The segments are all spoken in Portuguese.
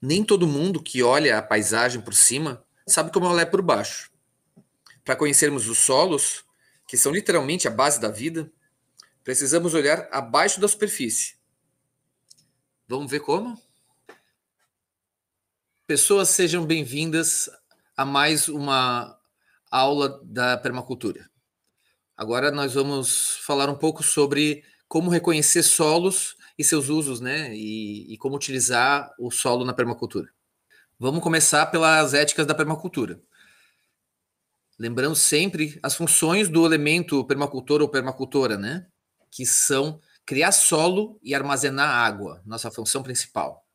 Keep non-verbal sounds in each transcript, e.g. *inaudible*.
nem todo mundo que olha a paisagem por cima sabe como ela é por baixo. Para conhecermos os solos, que são literalmente a base da vida, precisamos olhar abaixo da superfície. Vamos ver como? Pessoas, sejam bem-vindas a mais uma aula da permacultura. Agora nós vamos falar um pouco sobre como reconhecer solos e seus usos, né? E, e como utilizar o solo na permacultura. Vamos começar pelas éticas da permacultura. Lembrando sempre as funções do elemento permacultor ou permacultora, né? Que são criar solo e armazenar água, nossa função principal.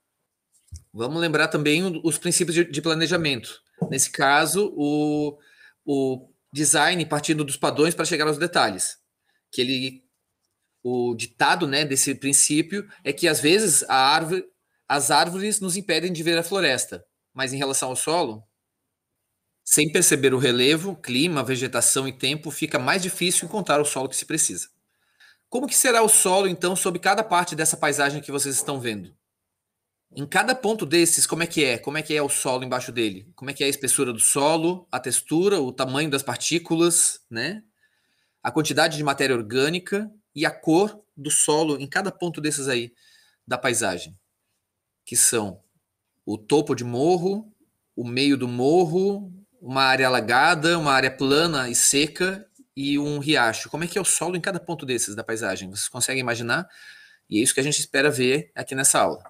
Vamos lembrar também os princípios de, de planejamento. Nesse caso, o, o design partindo dos padrões para chegar aos detalhes, que ele o ditado né, desse princípio é que às vezes árvore, as árvores nos impedem de ver a floresta, mas em relação ao solo, sem perceber o relevo, clima, vegetação e tempo, fica mais difícil encontrar o solo que se precisa. Como que será o solo então sobre cada parte dessa paisagem que vocês estão vendo? Em cada ponto desses, como é que é? Como é que é o solo embaixo dele? Como é que é a espessura do solo, a textura, o tamanho das partículas, né? A quantidade de matéria orgânica, e a cor do solo em cada ponto desses aí da paisagem, que são o topo de morro, o meio do morro, uma área alagada, uma área plana e seca e um riacho. Como é que é o solo em cada ponto desses da paisagem? Vocês conseguem imaginar? E é isso que a gente espera ver aqui nessa aula.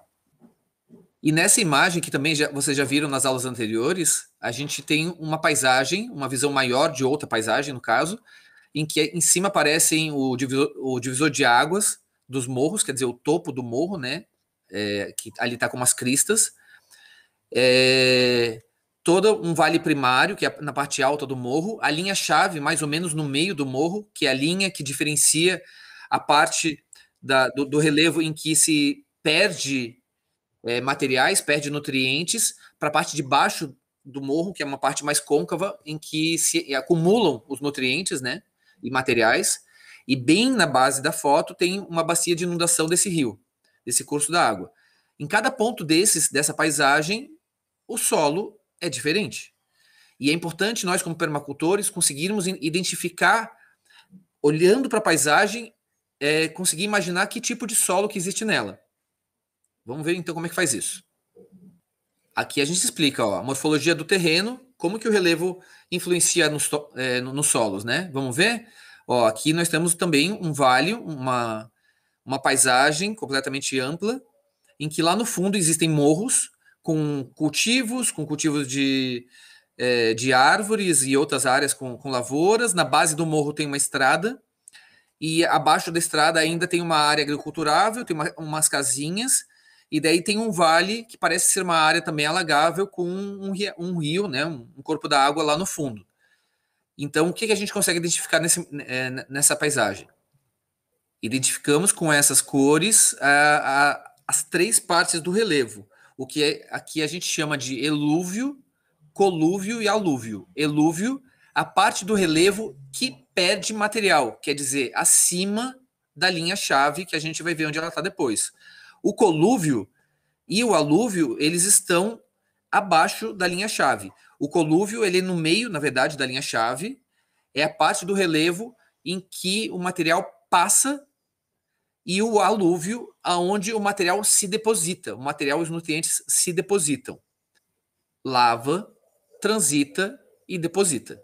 E nessa imagem que também já, vocês já viram nas aulas anteriores, a gente tem uma paisagem, uma visão maior de outra paisagem, no caso, em que em cima aparecem o divisor, o divisor de águas dos morros, quer dizer, o topo do morro, né? É, que ali está com umas cristas. É, todo um vale primário, que é na parte alta do morro. A linha-chave, mais ou menos no meio do morro, que é a linha que diferencia a parte da, do, do, relevo em que se perde é, materiais, perde nutrientes, para a parte de baixo do morro, que é uma parte mais côncava, em que se acumulam os nutrientes, né? e materiais, e bem na base da foto tem uma bacia de inundação desse rio, desse curso da água. Em cada ponto desses dessa paisagem, o solo é diferente. E é importante nós, como permacultores, conseguirmos identificar, olhando para a paisagem, é, conseguir imaginar que tipo de solo que existe nela. Vamos ver então como é que faz isso. Aqui a gente explica ó, a morfologia do terreno, como que o relevo influencia nos, é, nos solos, né? Vamos ver? Ó, aqui nós temos também um vale, uma, uma paisagem completamente ampla, em que lá no fundo existem morros com cultivos, com cultivos de, é, de árvores e outras áreas com, com lavouras. Na base do morro tem uma estrada, e abaixo da estrada ainda tem uma área agriculturável, tem uma, umas casinhas, e daí tem um vale que parece ser uma área também alagável com um, um rio, né, um corpo da água lá no fundo. Então, o que, que a gente consegue identificar nesse, é, nessa paisagem? Identificamos com essas cores a, a, as três partes do relevo, o que é, aqui a gente chama de elúvio, colúvio e alúvio. Elúvio, a parte do relevo que perde material, quer dizer, acima da linha-chave, que a gente vai ver onde ela está depois. O colúvio e o alúvio, eles estão abaixo da linha chave. O colúvio, ele é no meio, na verdade, da linha chave, é a parte do relevo em que o material passa e o alúvio, aonde o material se deposita, o material os nutrientes se depositam. Lava, transita e deposita,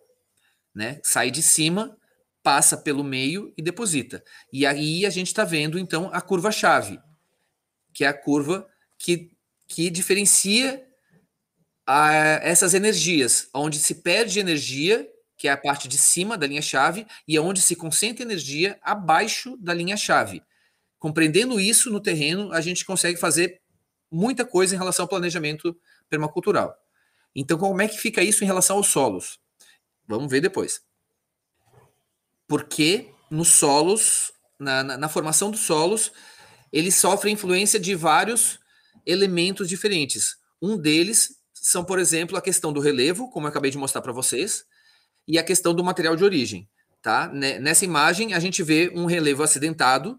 né? Sai de cima, passa pelo meio e deposita. E aí a gente está vendo então a curva chave que é a curva que, que diferencia a, essas energias, onde se perde energia, que é a parte de cima da linha-chave, e onde se concentra energia abaixo da linha-chave. Compreendendo isso no terreno, a gente consegue fazer muita coisa em relação ao planejamento permacultural. Então, como é que fica isso em relação aos solos? Vamos ver depois. Porque nos solos, na, na, na formação dos solos, ele sofre influência de vários elementos diferentes. Um deles são, por exemplo, a questão do relevo, como eu acabei de mostrar para vocês, e a questão do material de origem. Tá? Né, nessa imagem, a gente vê um relevo acidentado,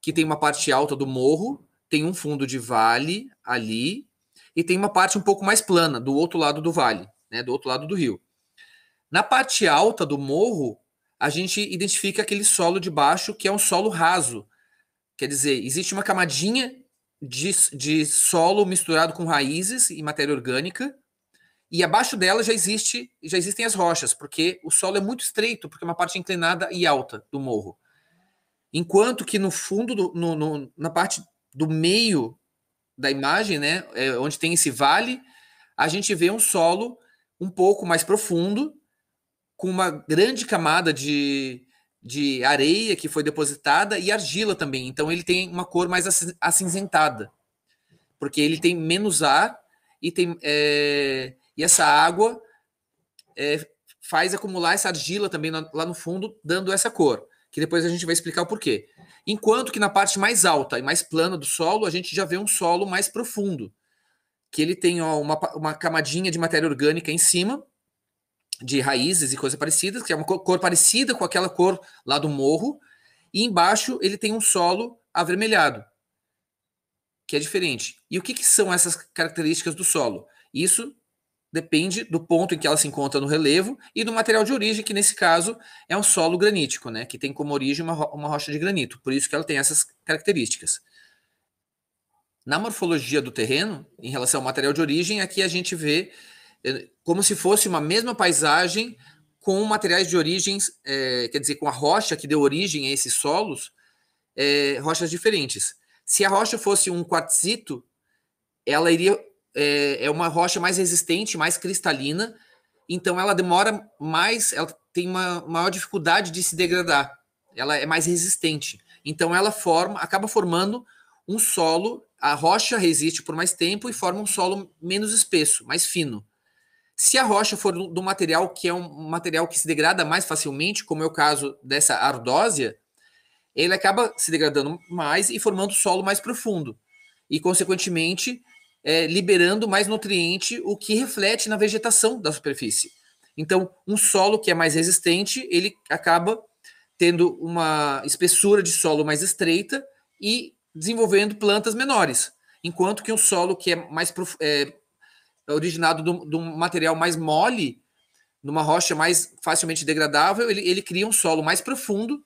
que tem uma parte alta do morro, tem um fundo de vale ali, e tem uma parte um pouco mais plana, do outro lado do vale, né, do outro lado do rio. Na parte alta do morro, a gente identifica aquele solo de baixo que é um solo raso, Quer dizer, existe uma camadinha de, de solo misturado com raízes e matéria orgânica, e abaixo dela já existe, já existem as rochas, porque o solo é muito estreito, porque é uma parte inclinada e alta do morro. Enquanto que no fundo, do, no, no, na parte do meio da imagem, né, é, onde tem esse vale, a gente vê um solo um pouco mais profundo, com uma grande camada de, de areia que foi depositada e argila também. Então ele tem uma cor mais acinzentada, porque ele tem menos ar e tem é, e essa água é, faz acumular essa argila também lá no fundo, dando essa cor. Que depois a gente vai explicar o porquê. Enquanto que na parte mais alta e mais plana do solo, a gente já vê um solo mais profundo, que ele tem ó, uma, uma camadinha de matéria orgânica em cima de raízes e coisas parecidas, que é uma cor parecida com aquela cor lá do morro, e embaixo ele tem um solo avermelhado, que é diferente. E o que, que são essas características do solo? Isso depende do ponto em que ela se encontra no relevo e do material de origem, que nesse caso é um solo granítico, né? que tem como origem uma, ro uma rocha de granito, por isso que ela tem essas características. Na morfologia do terreno, em relação ao material de origem, aqui a gente vê eh, como se fosse uma mesma paisagem com materiais de origens, é, quer dizer, com a rocha que deu origem a esses solos, é, rochas diferentes. Se a rocha fosse um quartzito, ela iria é, é uma rocha mais resistente, mais cristalina, então ela demora mais, ela tem uma maior dificuldade de se degradar, ela é mais resistente. Então ela forma, acaba formando um solo, a rocha resiste por mais tempo e forma um solo menos espesso, mais fino. Se a rocha for do, material que é um material que se degrada mais facilmente, como é o caso dessa ardósia, ele acaba se degradando mais e formando solo mais profundo. E, consequentemente, é, liberando mais nutriente, o que reflete na vegetação da superfície. Então, um solo que é mais resistente, ele acaba tendo uma espessura de solo mais estreita e desenvolvendo plantas menores. Enquanto que um solo que é mais, é, é originado de um material mais mole, numa rocha mais facilmente degradável, ele, ele cria um solo mais profundo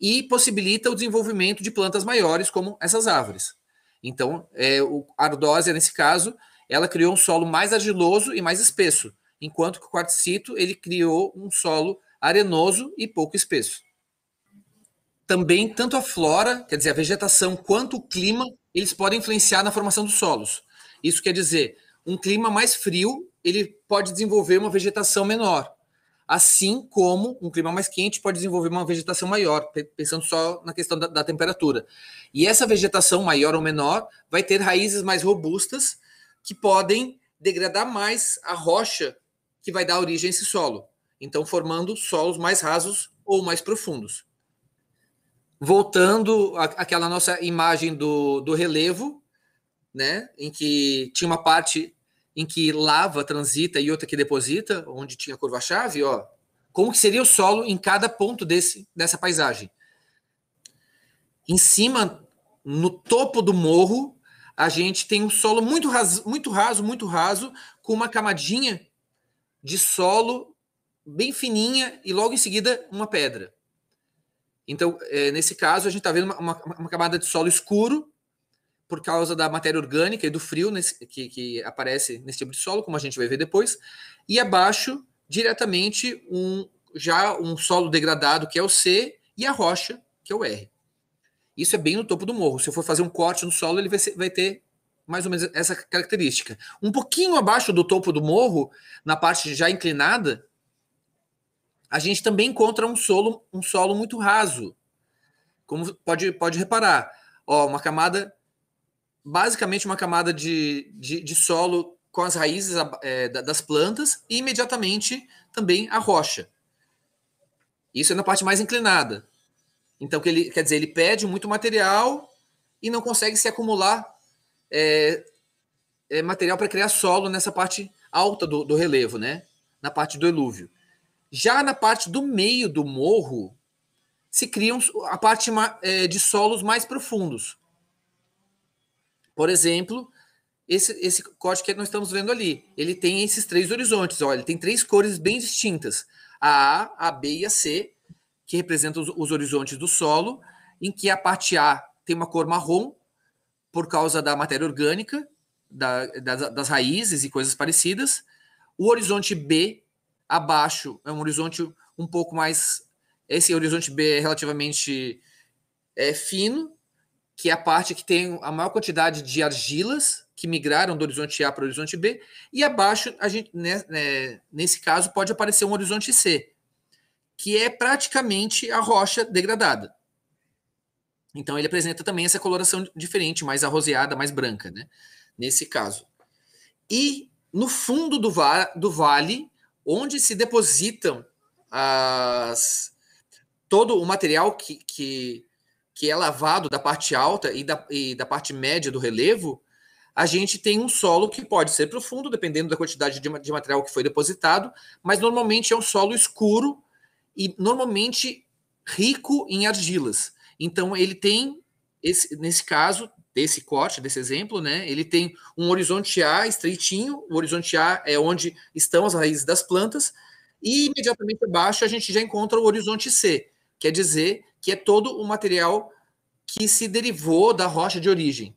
e possibilita o desenvolvimento de plantas maiores, como essas árvores. Então, é, o, a ardósia, nesse caso, ela criou um solo mais argiloso e mais espesso, enquanto que o quartzito ele criou um solo arenoso e pouco espesso. Também, tanto a flora, quer dizer, a vegetação, quanto o clima, eles podem influenciar na formação dos solos. Isso quer dizer, um clima mais frio, ele pode desenvolver uma vegetação menor. Assim como um clima mais quente pode desenvolver uma vegetação maior, pensando só na questão da, da temperatura. E essa vegetação, maior ou menor, vai ter raízes mais robustas que podem degradar mais a rocha que vai dar origem a esse solo. Então, formando solos mais rasos ou mais profundos. Voltando àquela nossa imagem do, do relevo, né, em que tinha uma parte em que lava transita e outra que deposita, onde tinha curva-chave, ó, como que seria o solo em cada ponto desse, dessa paisagem. Em cima, no topo do morro, a gente tem um solo muito raso, muito raso, muito raso, com uma camadinha de solo bem fininha e logo em seguida uma pedra. Então, é, nesse caso, a gente está vendo uma, uma, uma camada de solo escuro por causa da matéria orgânica e do frio nesse, que, que aparece nesse tipo de solo, como a gente vai ver depois, e abaixo, diretamente, um, já um solo degradado, que é o C, e a rocha, que é o R. Isso é bem no topo do morro. Se eu for fazer um corte no solo, ele vai, ser, vai ter mais ou menos essa característica. Um pouquinho abaixo do topo do morro, na parte já inclinada, a gente também encontra um solo, um solo muito raso. Como pode, pode reparar, ó, uma camada basicamente uma camada de, de, de solo com as raízes é, das plantas e imediatamente também a rocha. Isso é na parte mais inclinada. Então, que ele, quer dizer, ele pede muito material e não consegue se acumular é, é, material para criar solo nessa parte alta do, do, relevo, né? Na parte do elúvio. Já na parte do meio do morro, se criam a parte é, de solos mais profundos, por exemplo, esse, esse corte que nós estamos vendo ali, ele tem esses três horizontes, olha, ele tem três cores bem distintas, a A, a B e a C, que representam os, os horizontes do solo, em que a parte A tem uma cor marrom, por causa da matéria orgânica, da, das, das raízes e coisas parecidas. O horizonte B, abaixo, é um horizonte um pouco mais. Esse horizonte B é relativamente é, fino, que é a parte que tem a maior quantidade de argilas que migraram do horizonte A para o horizonte B, e abaixo, a gente, né, né, nesse caso, pode aparecer um horizonte C, que é praticamente a rocha degradada. Então ele apresenta também essa coloração diferente, mais arroseada, mais branca, né? Nesse caso. E no fundo do, va do vale, onde se depositam as, todo o material que, que, que é lavado da parte alta e da, e da parte média do relevo, a gente tem um solo que pode ser profundo, dependendo da quantidade de, de material que foi depositado, mas normalmente é um solo escuro e normalmente rico em argilas. Então ele tem, esse, nesse caso, desse corte, desse exemplo, né? Ele tem um horizonte A estreitinho, o horizonte A é onde estão as raízes das plantas, e imediatamente abaixo a gente já encontra o horizonte C, quer dizer que é todo o material que se derivou da rocha de origem.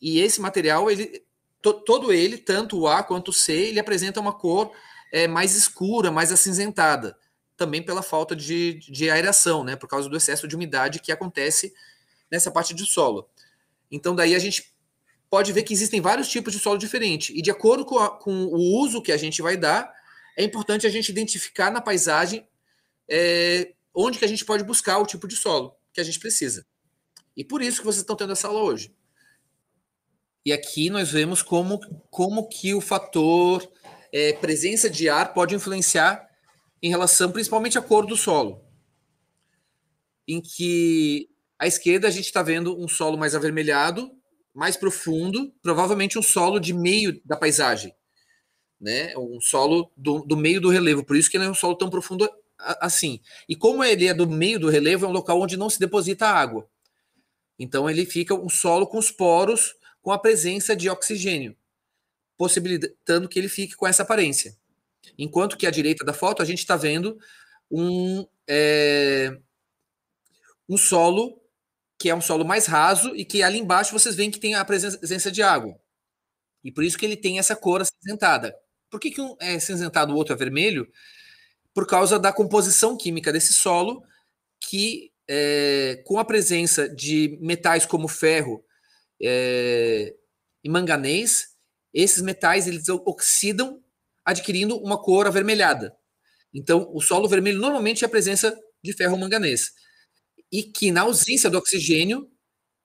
E esse material, ele, to, todo ele, tanto o A quanto o C, ele apresenta uma cor é, mais escura, mais acinzentada, também pela falta de, de aeração, né, por causa do excesso de umidade que acontece nessa parte do solo. Então, daí a gente pode ver que existem vários tipos de solo diferente. E de acordo com, a, com o uso que a gente vai dar, é importante a gente identificar na paisagem é, onde que a gente pode buscar o tipo de solo que a gente precisa. E por isso que vocês estão tendo essa aula hoje. E aqui nós vemos como, como que o fator é, presença de ar pode influenciar em relação principalmente à cor do solo. Em que à esquerda a gente está vendo um solo mais avermelhado, mais profundo, provavelmente um solo de meio da paisagem. Né? Um solo do, do meio do relevo, por isso que não é um solo tão profundo assim. E como ele é do meio do relevo, é um local onde não se deposita água. Então ele fica um solo com os poros, com a presença de oxigênio, possibilitando que ele fique com essa aparência. Enquanto que à direita da foto a gente está vendo um, é, um solo que é um solo mais raso e que ali embaixo vocês veem que tem a presença de água. E por isso que ele tem essa cor acinzentada. Por que, que um é cinzentado o outro é vermelho? por causa da composição química desse solo, que é, com a presença de metais como ferro é, e manganês, esses metais eles oxidam, adquirindo uma cor avermelhada. Então, o solo vermelho normalmente é a presença de ferro manganês. E que, na ausência do oxigênio,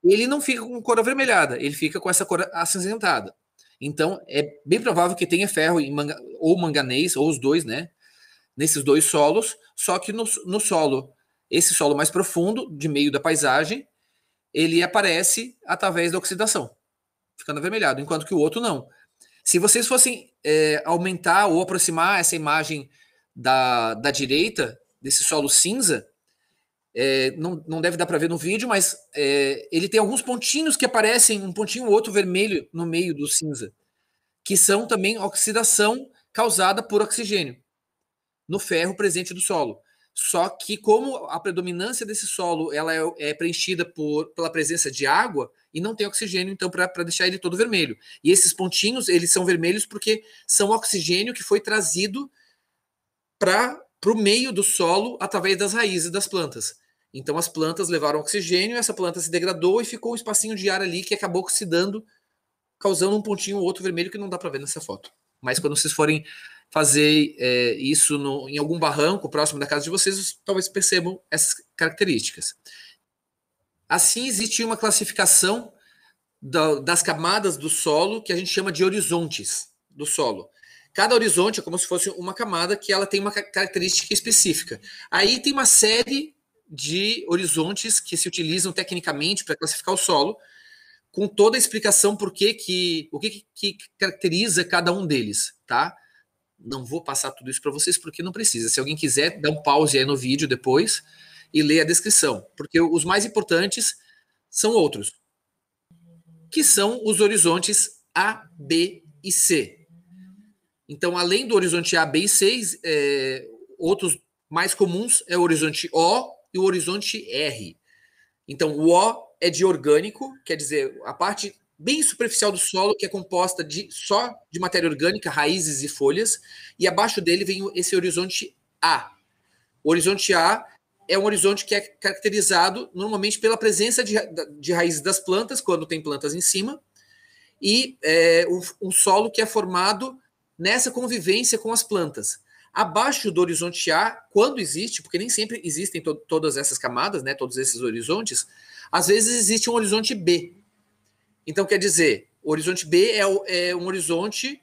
ele não fica com cor avermelhada, ele fica com essa cor acinzentada. Então, é bem provável que tenha ferro manga, ou manganês, ou os dois, né? nesses dois solos, só que no, no solo, esse solo mais profundo, de meio da paisagem, ele aparece através da oxidação, ficando avermelhado, enquanto que o outro não. Se vocês fossem é, aumentar ou aproximar essa imagem da, da direita, desse solo cinza, é, não, não deve dar para ver no vídeo, mas é, ele tem alguns pontinhos que aparecem, um pontinho outro vermelho no meio do cinza, que são também oxidação causada por oxigênio no ferro presente do solo. Só que como a predominância desse solo ela é, é preenchida por, pela presença de água e não tem oxigênio, então para deixar ele todo vermelho. E esses pontinhos eles são vermelhos porque são oxigênio que foi trazido para o meio do solo através das raízes das plantas. Então as plantas levaram oxigênio, essa planta se degradou e ficou um espacinho de ar ali que acabou oxidando, causando um pontinho ou outro vermelho que não dá para ver nessa foto. Mas quando vocês forem fazer é, isso no, em algum barranco próximo da casa de vocês, talvez percebam essas características. Assim, existe uma classificação da, das camadas do solo que a gente chama de horizontes do solo. Cada horizonte é como se fosse uma camada que ela tem uma característica específica. Aí tem uma série de horizontes que se utilizam tecnicamente para classificar o solo, com toda a explicação por que, que o que, que caracteriza cada um deles, tá? não vou passar tudo isso para vocês porque não precisa. Se alguém quiser, dá um pause aí no vídeo depois e lê a descrição, porque os mais importantes são outros, que são os horizontes A, B e C. Então, além do horizonte A, B e C, é, outros mais comuns é o horizonte O e o horizonte R. Então, o O é de orgânico, quer dizer, a parte bem superficial do solo, que é composta de só de matéria orgânica, raízes e folhas, e abaixo dele vem esse horizonte A. O horizonte A é um horizonte que é caracterizado normalmente pela presença de, de raízes das plantas, quando tem plantas em cima, e é, um, um solo que é formado nessa convivência com as plantas. Abaixo do horizonte A, quando existe, porque nem sempre existem to todas essas camadas, né, todos esses horizontes, às vezes existe um horizonte B, então, quer dizer, o horizonte B é, é um horizonte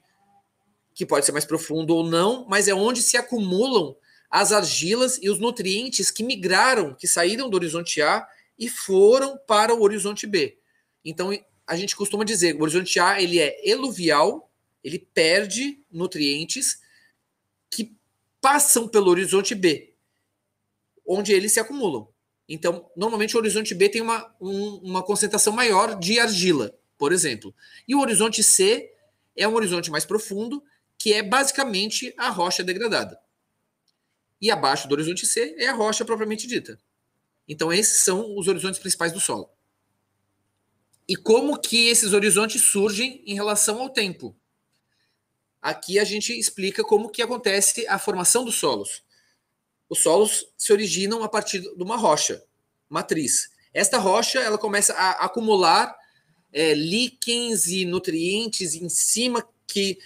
que pode ser mais profundo ou não, mas é onde se acumulam as argilas e os nutrientes que migraram, que saíram do horizonte A e foram para o horizonte B. Então, a gente costuma dizer, o horizonte A ele é eluvial, ele perde nutrientes que passam pelo horizonte B, onde eles se acumulam. Então, normalmente o horizonte B tem uma, um, uma concentração maior de argila, por exemplo. E o horizonte C é um horizonte mais profundo, que é basicamente a rocha degradada. E abaixo do horizonte C é a rocha propriamente dita. Então, esses são os horizontes principais do solo. E como que esses horizontes surgem em relação ao tempo? Aqui a gente explica como que acontece a formação dos solos. Os solos se originam a partir de uma rocha matriz. Esta rocha ela começa a acumular é, líquens e nutrientes em cima que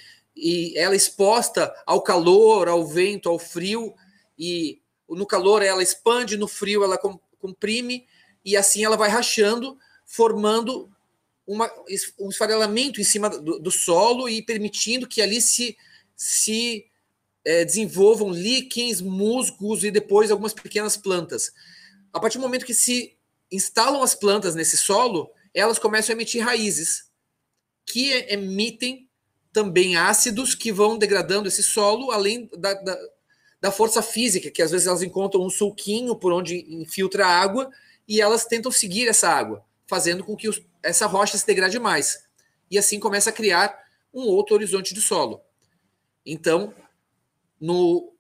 e ela é exposta ao calor, ao vento, ao frio e no calor ela expande, no frio ela comprime e assim ela vai rachando, formando uma, um esfarelamento em cima do, do, solo e permitindo que ali se, se é, desenvolvam líquens, musgos e depois algumas pequenas plantas. A partir do momento que se instalam as plantas nesse solo, elas começam a emitir raízes, que é, emitem também ácidos que vão degradando esse solo, além da, da, da força física, que às vezes elas encontram um sulquinho por onde infiltra água e elas tentam seguir essa água, fazendo com que os, essa rocha se degrade mais. E assim começa a criar um outro horizonte de solo. Então, no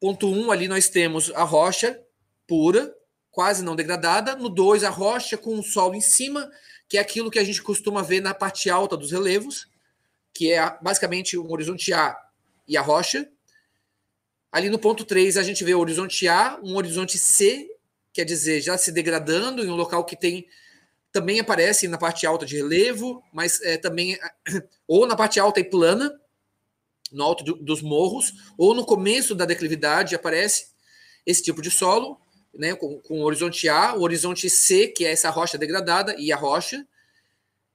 ponto 1 um, ali nós temos a rocha pura, quase não degradada. No 2, a rocha com o sol em cima, que é aquilo que a gente costuma ver na parte alta dos relevos, que é basicamente um horizonte A e a rocha. Ali no ponto 3, a gente vê o horizonte A, um horizonte C, quer dizer, já se degradando em um local que tem também aparece na parte alta de relevo, mas é, também *clears throat* ou na parte alta e plana, no alto dos morros, ou no começo da declividade aparece esse tipo de solo, né, com, com o horizonte A, o horizonte C, que é essa rocha degradada, e a rocha,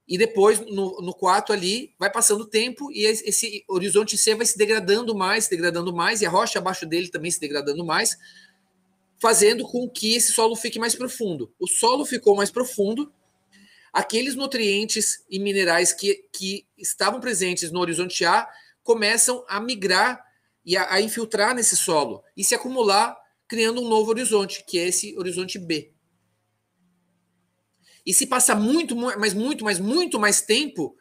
e depois no, no 4 ali vai passando o tempo e esse horizonte C vai se degradando mais, se degradando mais, e a rocha abaixo dele também se degradando mais, fazendo com que esse solo fique mais profundo. O solo ficou mais profundo, aqueles nutrientes e minerais que, que estavam presentes no horizonte A começam a migrar e a, a infiltrar nesse solo e se acumular, criando um novo horizonte, que é esse horizonte B. E se passar muito, mas muito, mas muito mais tempo,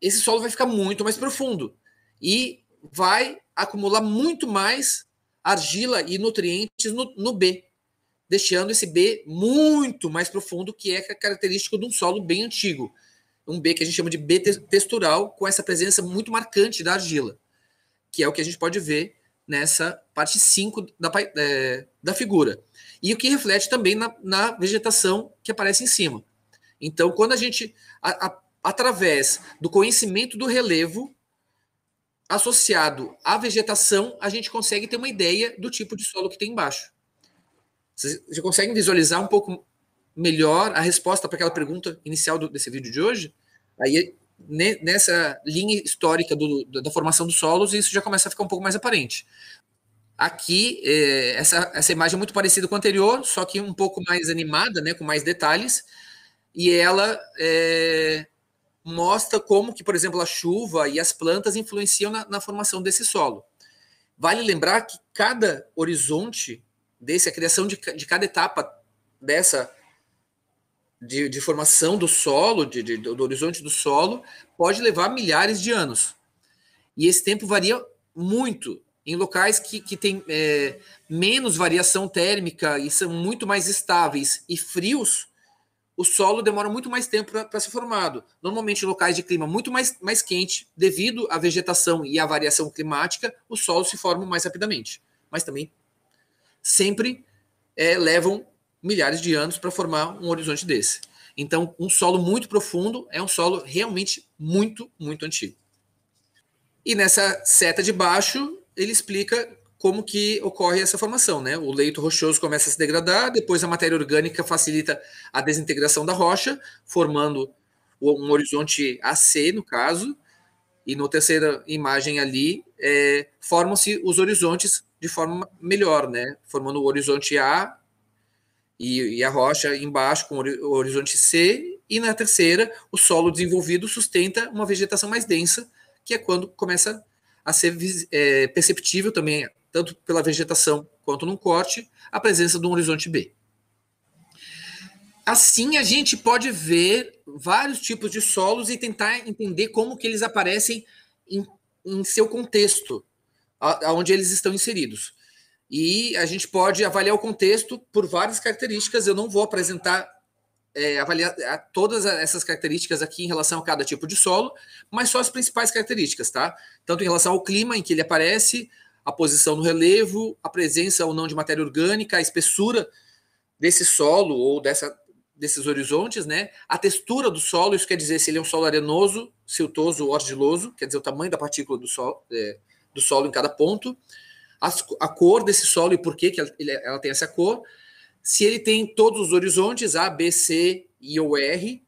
esse solo vai ficar muito mais profundo e vai acumular muito mais argila e nutrientes no, no, B, deixando esse B muito mais profundo, que é característico de um solo bem antigo um B que a gente chama de B textural, com essa presença muito marcante da argila, que é o que a gente pode ver nessa parte 5 da, é, da figura. E o que reflete também na, na, vegetação que aparece em cima. Então, quando a gente, a, a, através do conhecimento do relevo associado à vegetação, a gente consegue ter uma ideia do tipo de solo que tem embaixo. Vocês já conseguem visualizar um pouco melhor a resposta para aquela pergunta inicial do, desse vídeo de hoje, aí né, nessa linha histórica do, da formação dos solos, isso já começa a ficar um pouco mais aparente. Aqui, é, essa, essa imagem é muito parecida com a anterior, só que um pouco mais animada, né, com mais detalhes, e ela é, mostra como que, por exemplo, a chuva e as plantas influenciam na, na formação desse solo. Vale lembrar que cada horizonte desse, a criação de, de cada etapa dessa de, de formação do solo, de, de, do horizonte do solo, pode levar milhares de anos. E esse tempo varia muito em locais que, que têm é, menos variação térmica e são muito mais estáveis e frios, o solo demora muito mais tempo para ser formado. Normalmente, em locais de clima muito mais, mais quente, devido à vegetação e à variação climática, o solo se forma mais rapidamente. Mas também sempre é, levam milhares de anos para formar um horizonte desse. Então, um solo muito profundo é um solo realmente muito, muito antigo. E nessa seta de baixo, ele explica como que ocorre essa formação, né? O leito rochoso começa a se degradar, depois a matéria orgânica facilita a desintegração da rocha, formando um horizonte AC, no caso, e na terceira imagem ali, é, formam-se os horizontes de forma melhor, né? Formando o horizonte A e, e a rocha embaixo com o horizonte C, e na terceira, o solo desenvolvido sustenta uma vegetação mais densa, que é quando começa a ser é, perceptível também, tanto pela vegetação quanto no corte, a presença de um horizonte B. Assim, a gente pode ver vários tipos de solos e tentar entender como que eles aparecem em, em seu contexto, onde aonde eles estão inseridos. E a gente pode avaliar o contexto por várias características. Eu não vou apresentar é, avaliar é, todas essas características aqui em relação a cada tipo de solo, mas só as principais características, tá? Tanto em relação ao clima em que ele aparece, a posição no relevo, a presença ou não de matéria orgânica, a espessura desse solo ou dessa, desses horizontes, né? A textura do solo, isso quer dizer se ele é um solo arenoso, siltoso ou argiloso, quer dizer o tamanho da partícula do é, do solo em cada ponto as, a cor desse solo e por que, que ela, ela tem essa cor, se ele tem todos os horizontes, A, B, C e O, R,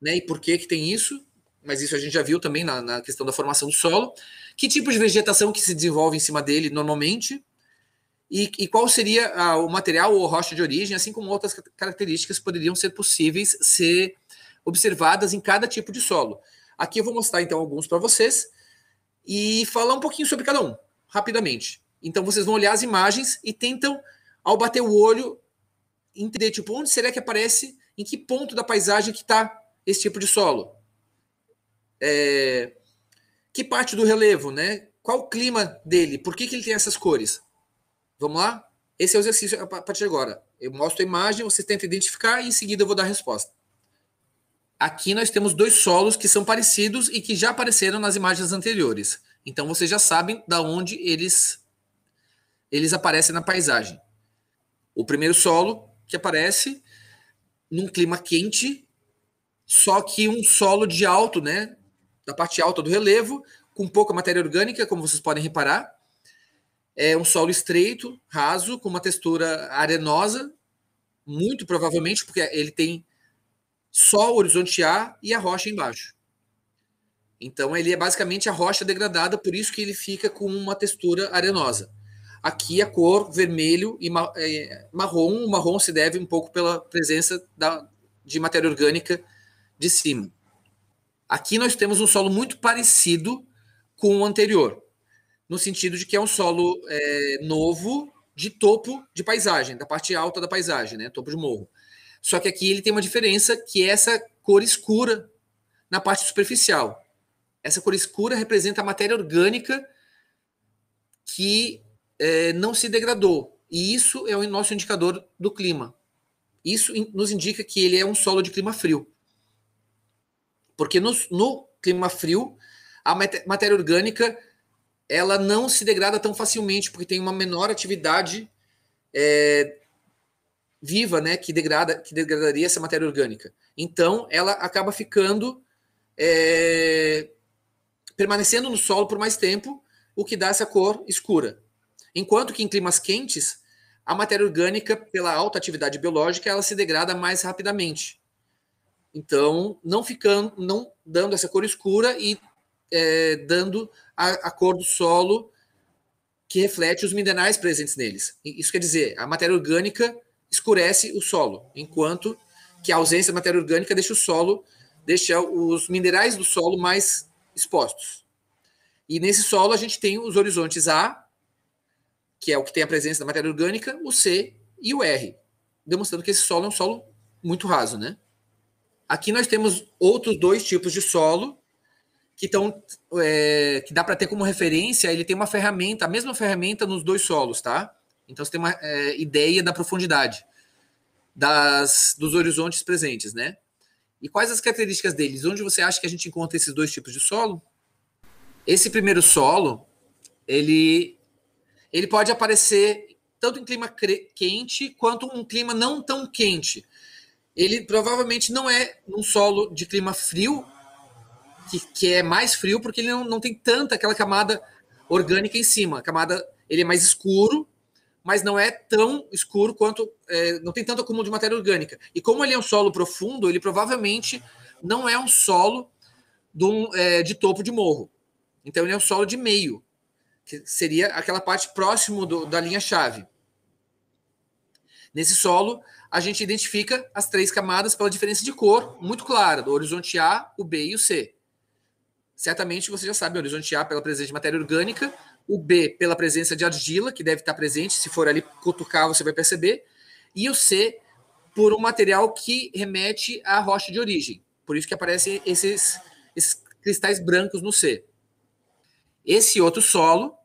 né? E por que, que tem isso? Mas isso a gente já viu também na, na questão da formação do solo. Que tipo de vegetação que se desenvolve em cima dele normalmente? E, e, qual seria o material ou rocha de origem, assim como outras características poderiam ser possíveis ser observadas em cada tipo de solo. Aqui eu vou mostrar então alguns para vocês e falar um pouquinho sobre cada um, rapidamente. Então vocês vão olhar as imagens e tentam, ao bater o olho, entender tipo onde será que aparece, em que ponto da paisagem que está esse tipo de solo, é... que parte do relevo, né? Qual o clima dele? Por que, que ele tem essas cores? Vamos lá? Esse é o exercício a partir de agora. Eu mostro a imagem, vocês tentam identificar e em seguida eu vou dar a resposta. Aqui nós temos dois solos que são parecidos e que já apareceram nas imagens anteriores. Então vocês já sabem da onde eles eles aparecem na paisagem. O primeiro solo que aparece num clima quente, só que um solo de alto, né? Da parte alta do relevo, com pouca matéria orgânica, como vocês podem reparar. É um solo estreito, raso, com uma textura arenosa, muito provavelmente porque ele tem só o horizonte A e a rocha embaixo. Então ele é basicamente a rocha degradada, por isso que ele fica com uma textura arenosa. Aqui a é cor vermelho e é, marrom, o marrom se deve um pouco pela presença da, de matéria orgânica de cima. Aqui nós temos um solo muito parecido com o anterior, no sentido de que é um solo é, novo de topo de paisagem, da parte alta da paisagem, né, topo de morro. Só que aqui ele tem uma diferença que é essa cor escura na parte superficial. Essa cor escura representa a matéria orgânica que é, não se degradou. E isso é o nosso indicador do clima. Isso nos indica que ele é um solo de clima frio. Porque no, no clima frio, a matéria orgânica ela não se degrada tão facilmente, porque tem uma menor atividade é, viva, né, que degrada, que degradaria essa matéria orgânica. Então, ela acaba ficando é, permanecendo no solo por mais tempo, o que dá essa cor escura. Enquanto que em climas quentes, a matéria orgânica, pela alta atividade biológica, ela se degrada mais rapidamente. Então, não ficando, não dando essa cor escura e é, dando a, a, cor do solo que reflete os minerais presentes neles. Isso quer dizer, a matéria orgânica escurece o solo, enquanto que a ausência da matéria orgânica deixa o solo, deixa os minerais do solo mais expostos. E nesse solo a gente tem os horizontes A que é o que tem a presença da matéria orgânica, o C e o R, demonstrando que esse solo é um solo muito raso, né? Aqui nós temos outros dois tipos de solo que estão é, que dá para ter como referência. Ele tem uma ferramenta, a mesma ferramenta nos dois solos, tá? Então você tem uma é, ideia da profundidade das, dos horizontes presentes, né? E quais as características deles? Onde você acha que a gente encontra esses dois tipos de solo? Esse primeiro solo, ele ele pode aparecer tanto em clima quente quanto um clima não tão quente. Ele provavelmente não é num solo de clima frio, que, que é mais frio, porque ele não, não tem tanta aquela camada orgânica em cima. A camada ele é mais escuro, mas não é tão escuro quanto. É, não tem tanto acúmulo de matéria orgânica. E como ele é um solo profundo, ele provavelmente não é um solo de, um, é, de topo de morro. Então ele é um solo de meio que seria aquela parte próximo do, da linha chave. Nesse solo, a gente identifica as três camadas pela diferença de cor muito clara, do horizonte A, o B e o C. Certamente você já sabe o horizonte A pela presença de matéria orgânica, o B pela presença de argila, que deve estar presente, se for ali cutucar você vai perceber, e o C por um material que remete à rocha de origem. Por isso que aparecem esses, esses cristais brancos no C. Esse outro solo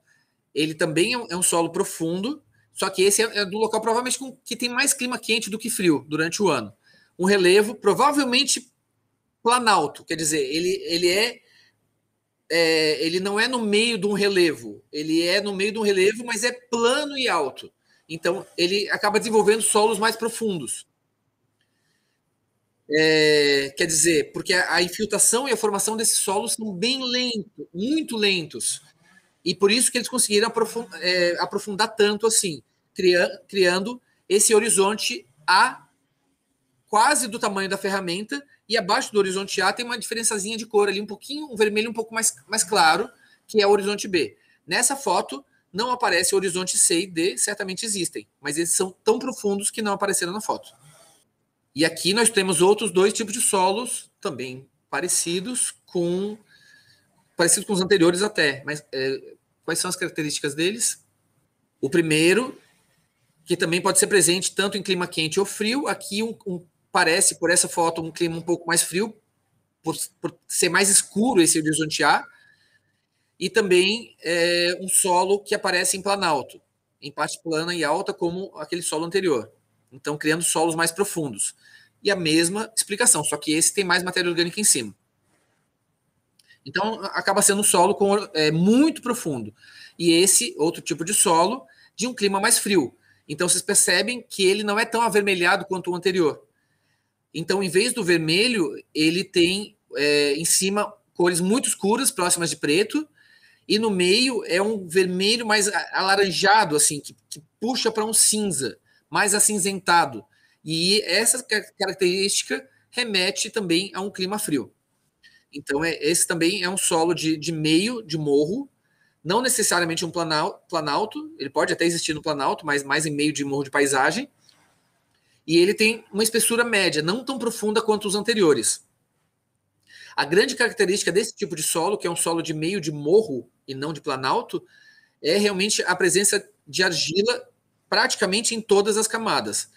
ele também é, é um solo profundo, só que esse é, é do local provavelmente com, que tem mais clima quente do que frio durante o ano. Um relevo provavelmente planalto, quer dizer, ele, ele é, é, ele não é no meio de um relevo, ele é no meio de um relevo, mas é plano e alto. Então ele acaba desenvolvendo solos mais profundos. É, quer dizer, porque a, a infiltração e a formação desses solos são bem lentos, muito lentos. E por isso que eles conseguiram aprofundar, é, aprofundar tanto assim, criando, criando esse horizonte A quase do tamanho da ferramenta, e abaixo do horizonte A tem uma diferençazinha de cor ali, um pouquinho, um vermelho um pouco mais, mais claro, que é o horizonte B. Nessa foto, não aparece o horizonte C e D, certamente existem, mas eles são tão profundos que não apareceram na foto. E aqui nós temos outros dois tipos de solos, também parecidos, com parecido com os anteriores até, mas é, quais são as características deles? O primeiro, que também pode ser presente tanto em clima quente ou frio, aqui um, um, parece, por essa foto, um clima um pouco mais frio, por, por ser mais escuro esse horizonte A, e também é, um solo que aparece em planalto, em parte plana e alta, como aquele solo anterior. Então, criando solos mais profundos. E a mesma explicação, só que esse tem mais matéria orgânica em cima. Então acaba sendo um solo com, é, muito profundo. E esse outro tipo de solo de um clima mais frio. Então vocês percebem que ele não é tão avermelhado quanto o anterior. Então, em vez do vermelho, ele tem é, em cima cores muito escuras, próximas de preto, e no meio é um vermelho mais alaranjado, assim, que, que puxa para um cinza, mais acinzentado. E essa característica remete também a um clima frio. Então, é, esse também é um solo de, de meio, de morro, não necessariamente um planalto, ele pode até existir no planalto, mas mais em meio de morro de paisagem. E ele tem uma espessura média, não tão profunda quanto os anteriores. A grande característica desse tipo de solo, que é um solo de meio de morro e não de planalto, é realmente a presença de argila praticamente em todas as camadas,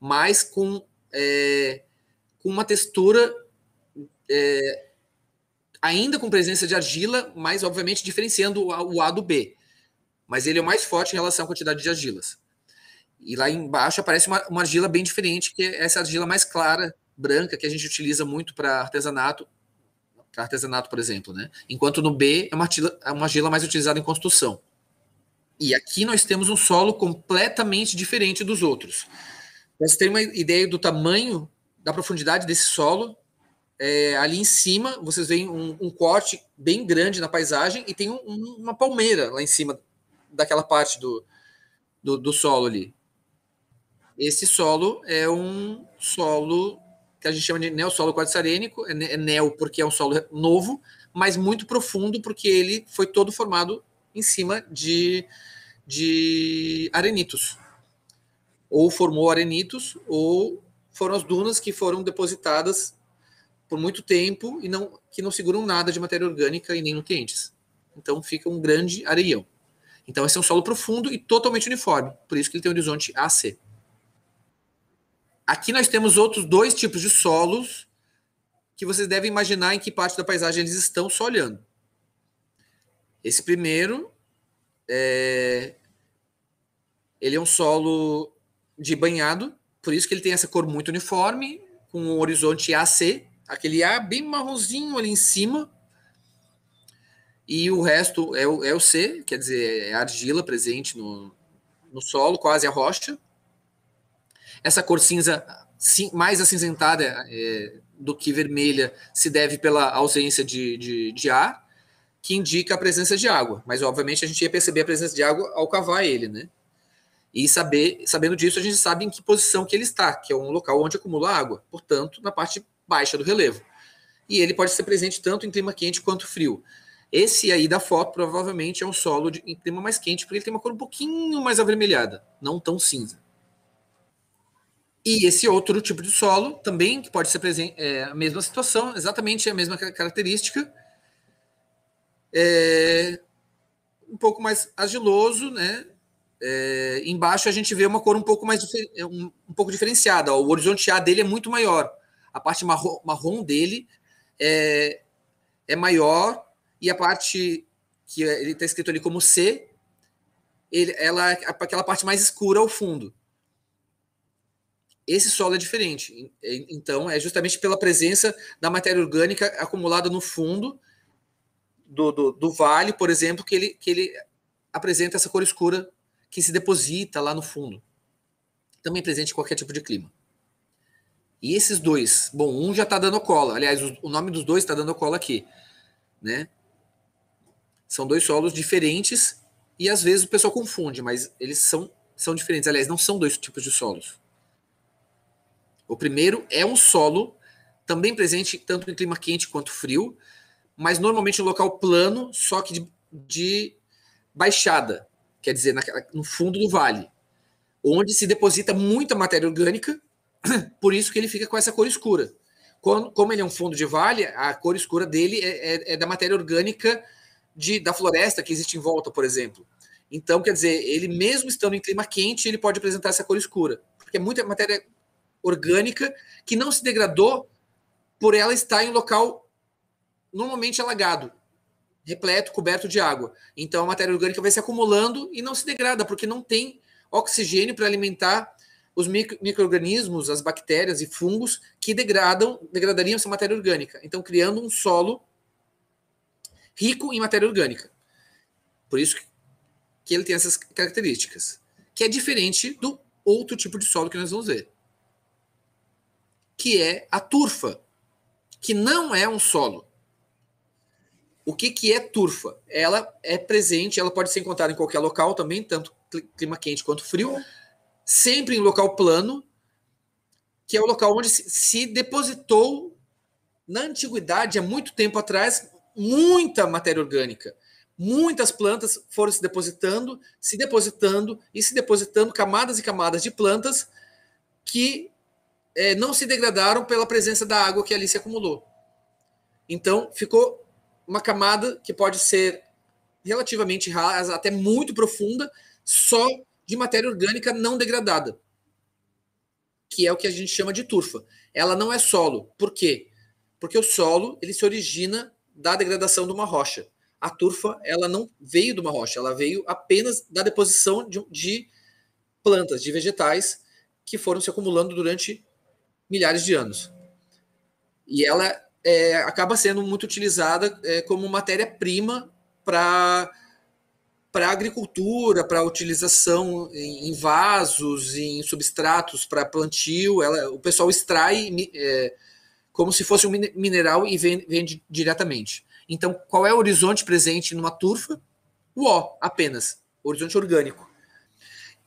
mas com, é, com uma textura é, ainda com presença de argila, mas obviamente diferenciando o A do B. Mas ele é o mais forte em relação à quantidade de argilas. E lá embaixo aparece uma, uma argila bem diferente, que é essa argila mais clara, branca, que a gente utiliza muito para artesanato, para artesanato, por exemplo, né? Enquanto no B é uma, argila, é uma argila mais utilizada em construção. E aqui nós temos um solo completamente diferente dos outros. Para vocês terem uma ideia do tamanho, da profundidade desse solo, é, ali em cima, vocês veem um, um, corte bem grande na paisagem e tem um, uma palmeira lá em cima daquela parte do, do, do solo ali. Esse solo é um solo que a gente chama de neossolo quartzarênico, é, é neo porque é um solo novo, mas muito profundo porque ele foi todo formado em cima de, de arenitos. Ou formou arenitos, ou foram as dunas que foram depositadas por muito tempo e não que não seguram nada de matéria orgânica e nem nutrientes. Então fica um grande areião. Então esse é um solo profundo e totalmente uniforme, por isso que ele tem um horizonte AC. Aqui nós temos outros dois tipos de solos que vocês devem imaginar em que parte da paisagem eles estão só olhando. Esse primeiro é... ele é um solo de banhado, por isso que ele tem essa cor muito uniforme, com um horizonte AC, aquele ar bem marronzinho ali em cima. E o resto é o, é o C, quer dizer, é argila presente no, no solo, quase a rocha. Essa cor cinza, mais acinzentada é, do que vermelha, se deve pela ausência de, de, de ar, que indica a presença de água. Mas, obviamente, a gente ia perceber a presença de água ao cavar ele, né? E saber, sabendo disso, a gente sabe em que posição que ele está, que é um local onde acumula água, portanto, na parte baixa do relevo. E ele pode ser presente tanto em clima quente quanto frio. Esse aí da foto provavelmente é um solo de, em clima mais quente, porque ele tem uma cor um pouquinho mais avermelhada, não tão cinza. E esse outro tipo de solo também, que pode ser presente, é, a mesma situação, exatamente a mesma característica. É, um pouco mais agiloso, né? É, embaixo a gente vê uma cor um pouco mais é, um, um pouco diferenciada. Ó, o horizonte A dele é muito maior a parte marrom, marrom dele é, é maior e a parte que é, ele está escrito ali como C, ele, ela aquela parte mais escura ao fundo. Esse solo é diferente. É, então, é justamente pela presença da matéria orgânica acumulada no fundo do, do, do vale, por exemplo, que ele, que ele apresenta essa cor escura que se deposita lá no fundo. Também é presente em qualquer tipo de clima. E esses dois, bom, um já está dando cola. Aliás, o nome dos dois está dando cola aqui, né? São dois solos diferentes e às vezes o pessoal confunde, mas eles são são diferentes. Aliás, não são dois tipos de solos. O primeiro é um solo também presente tanto em clima quente quanto frio, mas normalmente em local plano, só que de, de baixada, quer dizer, no fundo do vale, onde se deposita muita matéria orgânica *clears throat* por isso que ele fica com essa cor escura. Quando, como ele é um fundo de vale, a cor escura dele é, é, é da matéria orgânica de, da floresta que existe em volta, por exemplo. Então, quer dizer, ele mesmo estando em clima quente, ele pode apresentar essa cor escura, porque é muita matéria orgânica que não se degradou por ela estar em um local normalmente alagado, repleto, coberto de água. Então, a matéria orgânica vai se acumulando e não se degrada, porque não tem oxigênio para alimentar os micro-organismos, as bactérias e fungos que degradam, degradariam essa matéria orgânica. Então, criando um solo rico em matéria orgânica. Por isso que ele tem essas características, que é diferente do outro tipo de solo que nós vamos ver, que é a turfa, que não é um solo. O que, que é turfa? Ela é presente, ela pode ser encontrada em qualquer local também, tanto clima quente quanto frio sempre em local plano, que é o local onde se depositou na antiguidade, há muito tempo atrás, muita matéria orgânica. Muitas plantas foram se depositando, se depositando e se depositando camadas e camadas de plantas que é, não se degradaram pela presença da água que ali se acumulou. Então, ficou uma camada que pode ser relativamente rasa, até muito profunda, só de matéria orgânica não degradada, que é o que a gente chama de turfa. Ela não é solo. Por quê? Porque o solo ele se origina da degradação de uma rocha. A turfa ela não veio de uma rocha, ela veio apenas da deposição de, de plantas, de vegetais que foram se acumulando durante milhares de anos. E ela é, acaba sendo muito utilizada é, como matéria-prima para para agricultura, para utilização em, vasos, em substratos para plantio. Ela, o pessoal extrai é, como se fosse um mineral e vende, vende diretamente. Então, qual é o horizonte presente numa turfa? O O, apenas. Horizonte orgânico.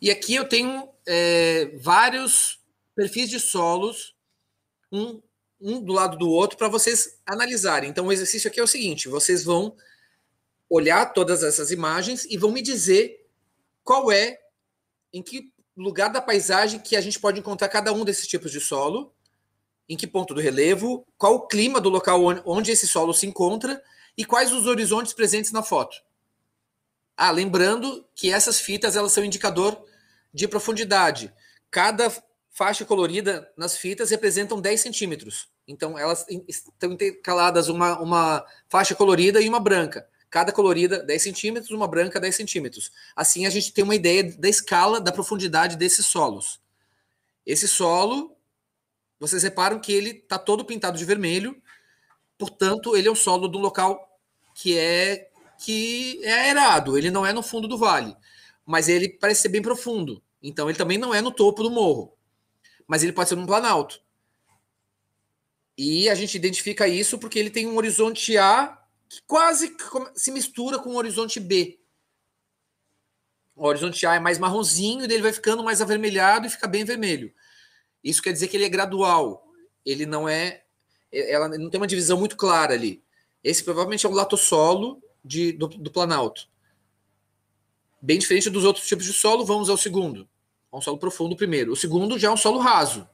E aqui eu tenho é, vários perfis de solos, um, um do lado do outro, para vocês analisarem. Então, o exercício aqui é o seguinte: vocês vão olhar todas essas imagens e vão me dizer qual é, em que lugar da paisagem que a gente pode encontrar cada um desses tipos de solo, em que ponto do relevo, qual o clima do local onde esse solo se encontra e quais os horizontes presentes na foto. Ah, lembrando que essas fitas elas são indicador de profundidade. Cada faixa colorida nas fitas representam 10 centímetros. Então, elas estão intercaladas uma, uma faixa colorida e uma branca. Cada colorida 10 centímetros, uma branca 10 centímetros. Assim a gente tem uma ideia da escala, da profundidade desses solos. Esse solo, vocês reparam que ele está todo pintado de vermelho, portanto, ele é um solo do local que é que é aerado, ele não é no fundo do vale, mas ele parece ser bem profundo. Então ele também não é no topo do morro, mas ele pode ser num planalto. E a gente identifica isso porque ele tem um horizonte A que quase se mistura com o horizonte B. O horizonte A é mais marronzinho e ele vai ficando mais avermelhado e fica bem vermelho. Isso quer dizer que ele é gradual. Ele não é. é ela não tem uma divisão muito clara ali. Esse provavelmente é o latossolo de, do, do Planalto. Bem diferente dos outros tipos de solo, vamos ao segundo. Um solo profundo primeiro. O segundo já é um solo raso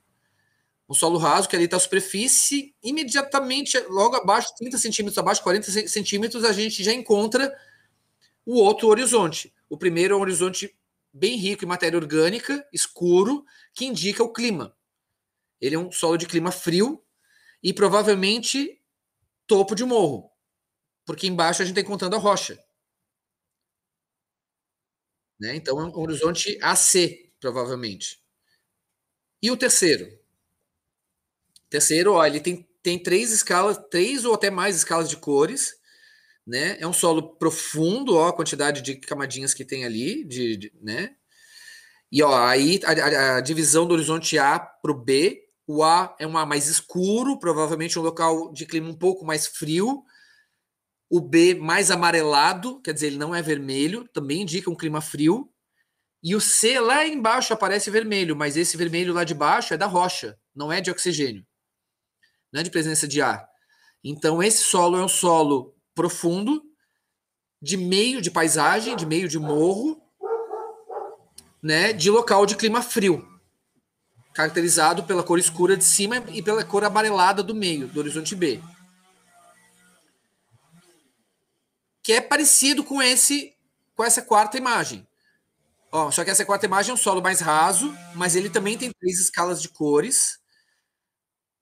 um solo raso, que é ali está a superfície, imediatamente, logo abaixo, 30 centímetros abaixo, 40 centímetros, a gente já encontra o outro horizonte. O primeiro é um horizonte bem rico em matéria orgânica, escuro, que indica o clima. Ele é um solo de clima frio e provavelmente topo de morro, porque embaixo a gente está encontrando a rocha. Né? Então é um horizonte AC, provavelmente. E o terceiro? Terceiro, ó, ele tem, tem três escalas, três ou até mais escalas de cores, né? É um solo profundo, ó, a quantidade de camadinhas que tem ali, de, de né? E ó, aí a, a, a divisão do horizonte A para o B, o A é um A mais escuro, provavelmente um local de clima um pouco mais frio. O B mais amarelado, quer dizer, ele não é vermelho, também indica um clima frio. E o C lá embaixo aparece vermelho, mas esse vermelho lá de baixo é da rocha, não é de oxigênio né, de presença de ar. Então, esse solo é um solo profundo, de meio de paisagem, de meio de morro, né, de local de clima frio, caracterizado pela cor escura de cima e pela cor amarelada do meio, do horizonte B. Que é parecido com esse com essa quarta imagem. Ó, só que essa quarta imagem é um solo mais raso, mas ele também tem três escalas de cores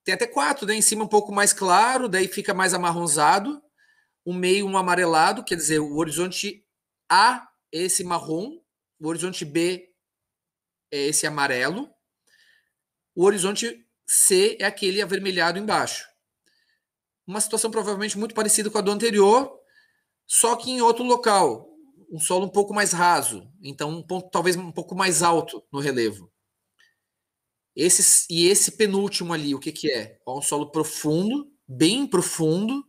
tem até quatro, né? Em cima um pouco mais claro, daí fica mais amarronzado. O meio um amarelado, quer dizer, o horizonte A é esse marrom, o horizonte B é esse amarelo, o horizonte C é aquele avermelhado embaixo. Uma situação provavelmente muito parecida com a do anterior, só que em outro local, um solo um pouco mais raso, então um ponto talvez um pouco mais alto no relevo. Esse, e esse penúltimo ali, o que, que é? é? um solo profundo, bem profundo,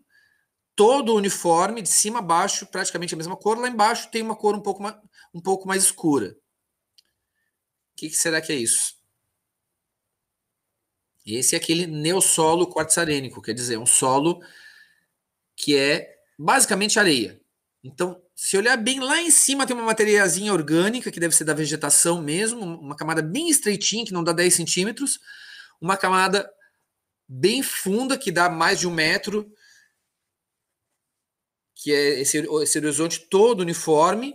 todo uniforme, de cima a baixo, praticamente a mesma cor. Lá embaixo tem uma cor um pouco, mais, um pouco mais escura. O que, que será que é isso? Esse é aquele neossolo quartzarênico, quer dizer, é um solo que é basicamente areia. Então, se olhar bem lá em cima, tem uma materiazinha orgânica, que deve ser da vegetação mesmo, uma camada bem estreitinha, que não dá 10 centímetros, uma camada bem funda, que dá mais de um metro, que é esse, esse horizonte todo uniforme,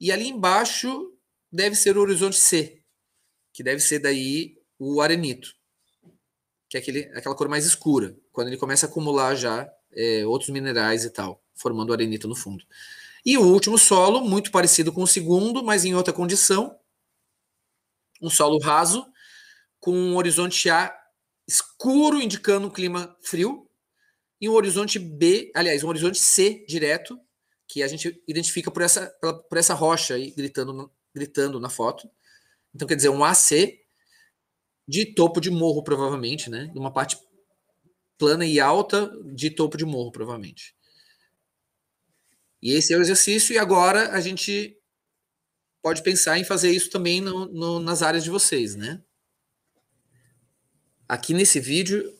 e ali embaixo deve ser o horizonte C, que deve ser daí o arenito, que é aquele, aquela cor mais escura, quando ele começa a acumular já é, outros minerais e tal, formando arenita no fundo. E o último solo, muito parecido com o segundo, mas em outra condição, um solo raso, com um horizonte A escuro, indicando um clima frio, e um horizonte B, aliás, um horizonte C direto, que a gente identifica por essa, por essa rocha aí gritando, gritando na foto. Então, quer dizer, um AC de topo de morro, provavelmente, né? Uma parte plana e alta de topo de morro, provavelmente. E esse é o exercício, e agora a gente pode pensar em fazer isso também no, no, nas áreas de vocês, né? Aqui nesse vídeo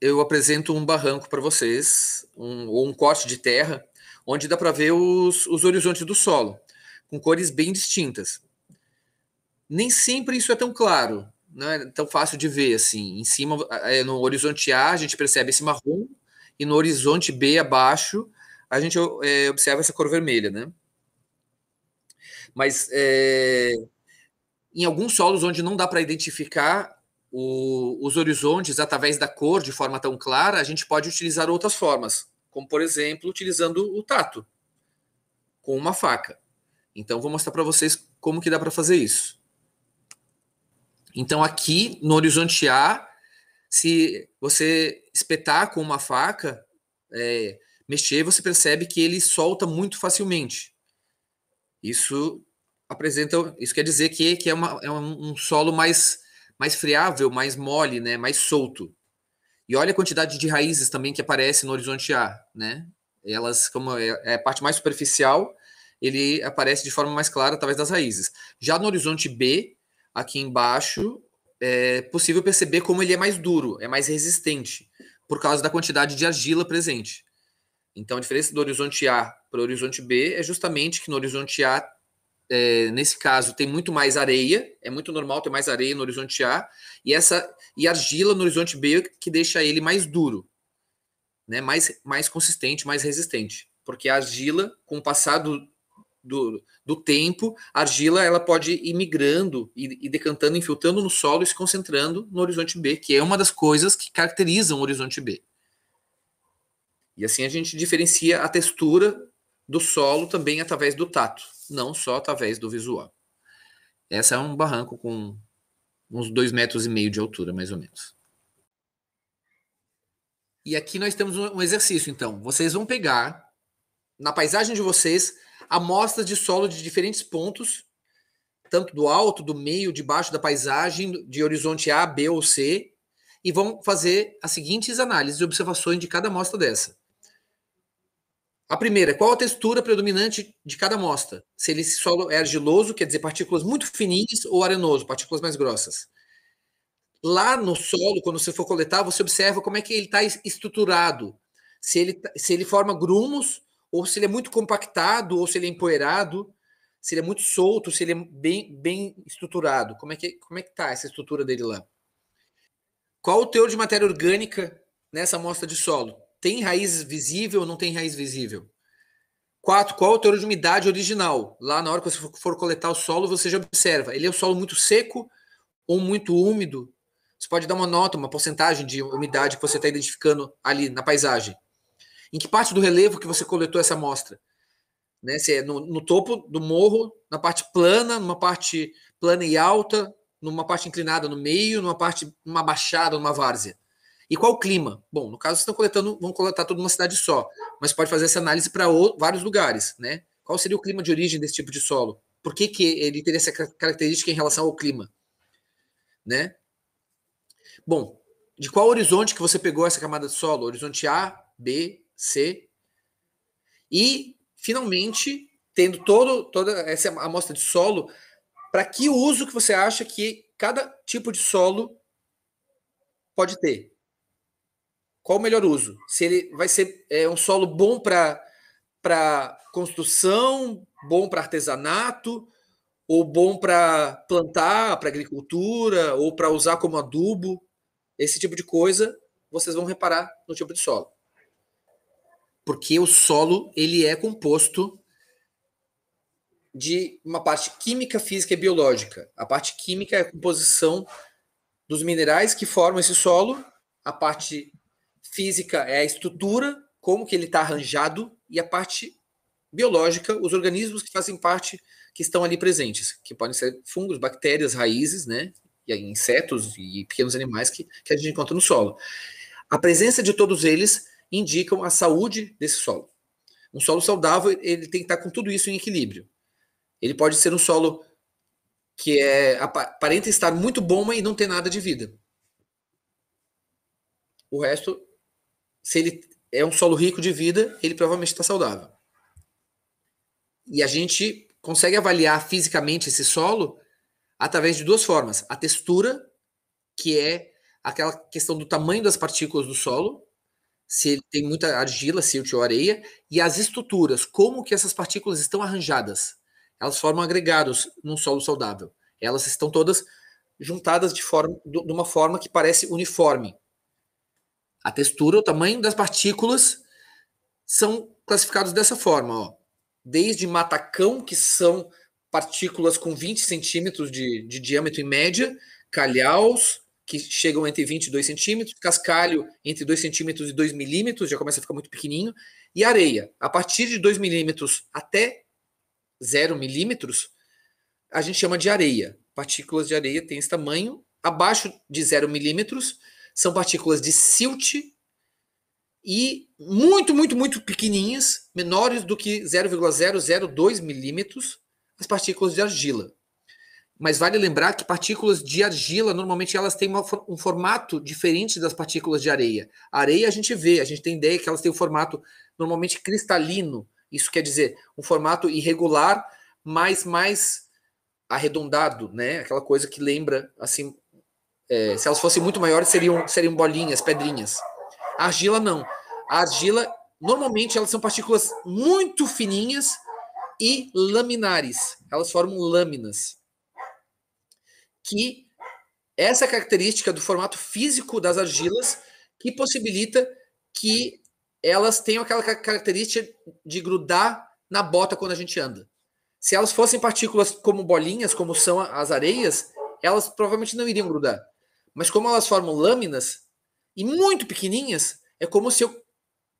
eu apresento um barranco para vocês, um, ou um corte de terra, onde dá para ver os, os horizontes do solo, com cores bem distintas. Nem sempre isso é tão claro, não é tão fácil de ver assim. Em cima, no horizonte A, a gente percebe esse marrom, e no horizonte B abaixo, a gente é, observa essa cor vermelha, né? Mas é, em alguns solos onde não dá para identificar o, os horizontes através da cor de forma tão clara, a gente pode utilizar outras formas, como por exemplo, utilizando o tato com uma faca. Então vou mostrar para vocês como que dá para fazer isso. Então, aqui no horizonte A, se você espetar com uma faca, é, mexer, você percebe que ele solta muito facilmente. Isso apresenta, isso quer dizer que, que é, uma, é um solo mais, mais friável, mais mole, né, mais solto. E olha a quantidade de raízes também que aparece no horizonte A, né? Elas, como é, é a parte mais superficial, ele aparece de forma mais clara através das raízes. Já no horizonte B, aqui embaixo, é possível perceber como ele é mais duro, é mais resistente, por causa da quantidade de argila presente. Então, a diferença do horizonte A para o horizonte B é justamente que no horizonte A, é, nesse caso, tem muito mais areia, é muito normal ter mais areia no horizonte A, e essa e argila no horizonte B que deixa ele mais duro, né? mais, mais consistente, mais resistente. Porque a argila, com o passar do, do, do tempo, a argila ela pode ir migrando e, e, decantando, infiltrando no solo e se concentrando no horizonte B, que é uma das coisas que caracterizam o horizonte B. E assim a gente diferencia a textura do solo também através do tato, não só através do visual. Essa é um barranco com uns dois metros e meio de altura, mais ou menos. E aqui nós temos um exercício, então. Vocês vão pegar na paisagem de vocês amostras de solo de diferentes pontos, tanto do alto, do meio, de baixo da paisagem, de horizonte A, B ou C, e vão fazer as seguintes análises e observações de cada amostra dessa. A primeira, qual a textura predominante de cada amostra? Se esse solo é argiloso, quer dizer partículas muito fininhas, ou arenoso, partículas mais grossas. Lá no solo, quando você for coletar, você observa como é que ele está estruturado. Se ele, tá, se ele forma grumos, ou se ele é muito compactado, ou se ele é empoeirado, se ele é muito solto, se ele é bem, bem estruturado. Como é, que, como é que tá essa estrutura dele lá? Qual o teor de matéria orgânica nessa amostra de solo? Tem raiz visível ou não tem raiz visível? Quatro, qual é o teor de umidade original? Lá na hora que você for coletar o solo, você já observa. Ele é um solo muito seco ou muito úmido? Você pode dar uma nota, uma porcentagem de umidade que você está identificando ali na paisagem. Em que parte do relevo que você coletou essa amostra? Né? Se é no, no topo do morro, na parte plana, numa parte plana e alta, numa parte inclinada no meio, numa parte, uma baixada, numa várzea. E qual o clima? Bom, no caso, vocês estão coletando, vão coletar tudo numa cidade só, mas pode fazer essa análise para vários lugares, né? Qual seria o clima de origem desse tipo de solo? Por que, que ele teria essa característica em relação ao clima? Né? Bom, de qual horizonte que você pegou essa camada de solo? Horizonte A, B, C. E, finalmente, tendo todo, toda essa amostra de solo, para que uso que você acha que cada tipo de solo pode ter? Qual o melhor uso? Se ele vai ser é, um solo bom para construção, bom para artesanato, ou bom para plantar, para agricultura, ou para usar como adubo, esse tipo de coisa, vocês vão reparar no tipo de solo porque o solo ele é composto de uma parte química, física e biológica. A parte química é a composição dos minerais que formam esse solo, a parte física é a estrutura, como que ele está arranjado, e a parte biológica, os organismos que fazem parte, que estão ali presentes, que podem ser fungos, bactérias, raízes, né? E insetos e pequenos animais que, que a gente encontra no solo. A presença de todos eles indicam a saúde desse solo. Um solo saudável, ele tem que estar com tudo isso em equilíbrio. Ele pode ser um solo que é aparenta estar muito bom, mas não tem nada de vida. O resto, se ele é um solo rico de vida, ele provavelmente está saudável. E a gente consegue avaliar fisicamente esse solo através de duas formas: a textura, que é aquela questão do tamanho das partículas do solo, se ele tem muita argila, silt ou areia, e as estruturas, como que essas partículas estão arranjadas. Elas formam agregados num solo saudável. Elas estão todas juntadas de, forma, de uma forma que parece uniforme. A textura, o tamanho das partículas são classificados dessa forma, ó. desde matacão, que são partículas com 20 centímetros de, de diâmetro em média, calhaus, que chegam entre 20 e 2 centímetros, cascalho entre 2 centímetros e 2 milímetros, já começa a ficar muito pequenininho, e areia. A partir de 2 milímetros até 0 milímetros, a gente chama de areia. Partículas de areia têm esse tamanho. Abaixo de 0 milímetros são partículas de silt e muito, muito, muito pequenininhas, menores do que 0,002 milímetros, as partículas de argila. Mas vale lembrar que partículas de argila, normalmente elas têm uma, um formato diferente das partículas de areia. A areia a gente vê, a gente tem ideia que elas têm um formato normalmente cristalino. Isso quer dizer um formato irregular, mas mais arredondado, né? Aquela coisa que lembra, assim, é, se elas fossem muito maiores, seriam, seriam bolinhas, pedrinhas. A argila não. A argila, normalmente, elas são partículas muito fininhas e laminares. Elas formam lâminas que essa característica do formato físico das argilas que possibilita que elas tenham aquela característica de grudar na bota quando a gente anda. Se elas fossem partículas como bolinhas, como são as areias, elas provavelmente não iriam grudar. Mas como elas formam lâminas e muito pequenininhas, é como se eu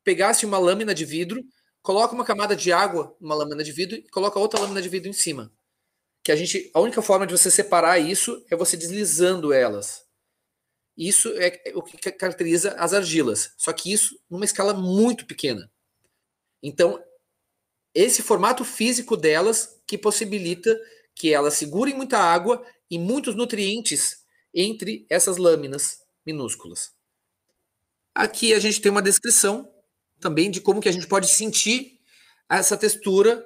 pegasse uma lâmina de vidro, coloque uma camada de água numa lâmina de vidro e coloque outra lâmina de vidro em cima que a gente, a única forma de você separar isso é você deslizando elas. Isso é o que caracteriza as argilas, só que isso numa escala muito pequena. Então, esse formato físico delas que possibilita que elas segurem muita água e muitos nutrientes entre essas lâminas minúsculas. Aqui a gente tem uma descrição também de como que a gente pode sentir essa textura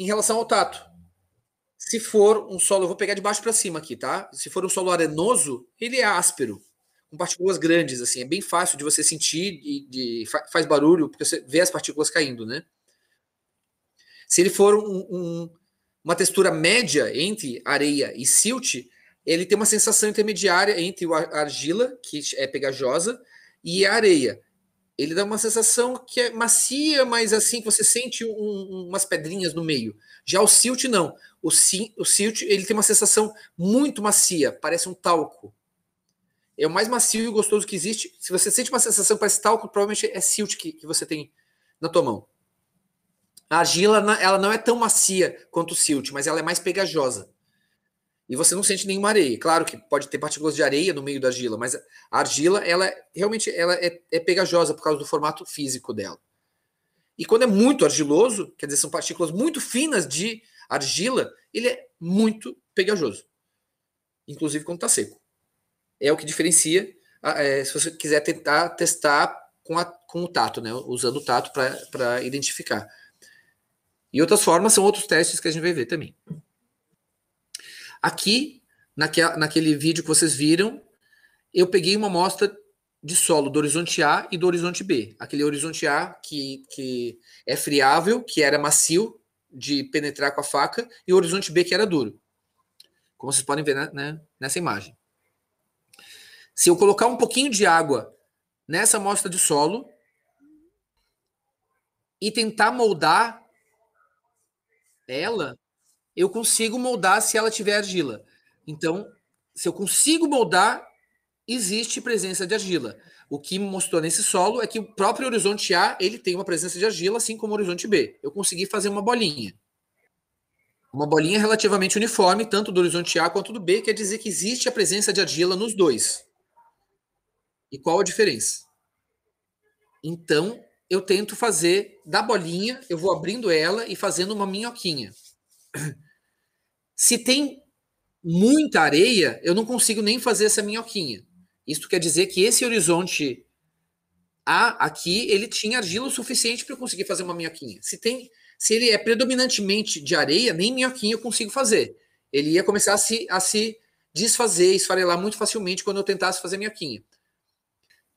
em relação ao tato. Se for um solo, eu vou pegar de baixo para cima aqui, tá? Se for um solo arenoso, ele é áspero, com partículas grandes, assim, é bem fácil de você sentir e de, faz barulho, porque você vê as partículas caindo, né? Se ele for um, um, uma textura média entre areia e silt, ele tem uma sensação intermediária entre a argila, que é pegajosa, e a areia ele dá uma sensação que é macia, mas assim que você sente um, umas pedrinhas no meio. Já o silt não. O, o silt ele tem uma sensação muito macia, parece um talco. É o mais macio e gostoso que existe. Se você sente uma sensação parece talco, provavelmente é silt que, que você tem na tua mão. A argila ela não é tão macia quanto o silt, mas ela é mais pegajosa e você não sente nenhuma areia. Claro que pode ter partículas de areia no meio da argila, mas a argila, ela realmente ela é, é pegajosa por causa do formato físico dela. E quando é muito argiloso, quer dizer, são partículas muito finas de argila, ele é muito pegajoso. Inclusive quando está seco. É o que diferencia, é, se você quiser tentar testar com, a, com o tato, né? usando o tato para identificar. E outras formas são outros testes que a gente vai ver também. Aqui, naquele vídeo que vocês viram, eu peguei uma amostra de solo do horizonte A e do horizonte B. Aquele horizonte A que, que é friável, que era macio de penetrar com a faca, e o horizonte B que era duro. Como vocês podem ver né, nessa imagem. Se eu colocar um pouquinho de água nessa amostra de solo e tentar moldar ela, eu consigo moldar se ela tiver argila. Então, se eu consigo moldar, existe presença de argila. O que mostrou nesse solo é que o próprio horizonte A ele tem uma presença de argila, assim como o horizonte B. Eu consegui fazer uma bolinha. Uma bolinha relativamente uniforme, tanto do horizonte A quanto do B, quer dizer que existe a presença de argila nos dois. E qual a diferença? Então, eu tento fazer da bolinha, eu vou abrindo ela e fazendo uma minhoquinha. Se tem muita areia, eu não consigo nem fazer essa minhoquinha. Isso quer dizer que esse horizonte A aqui, ele tinha argila o suficiente para eu conseguir fazer uma minhoquinha. Se tem, se ele é predominantemente de areia, nem minhoquinha eu consigo fazer. Ele ia começar a se, a se desfazer, esfarelar muito facilmente quando eu tentasse fazer minhoquinha.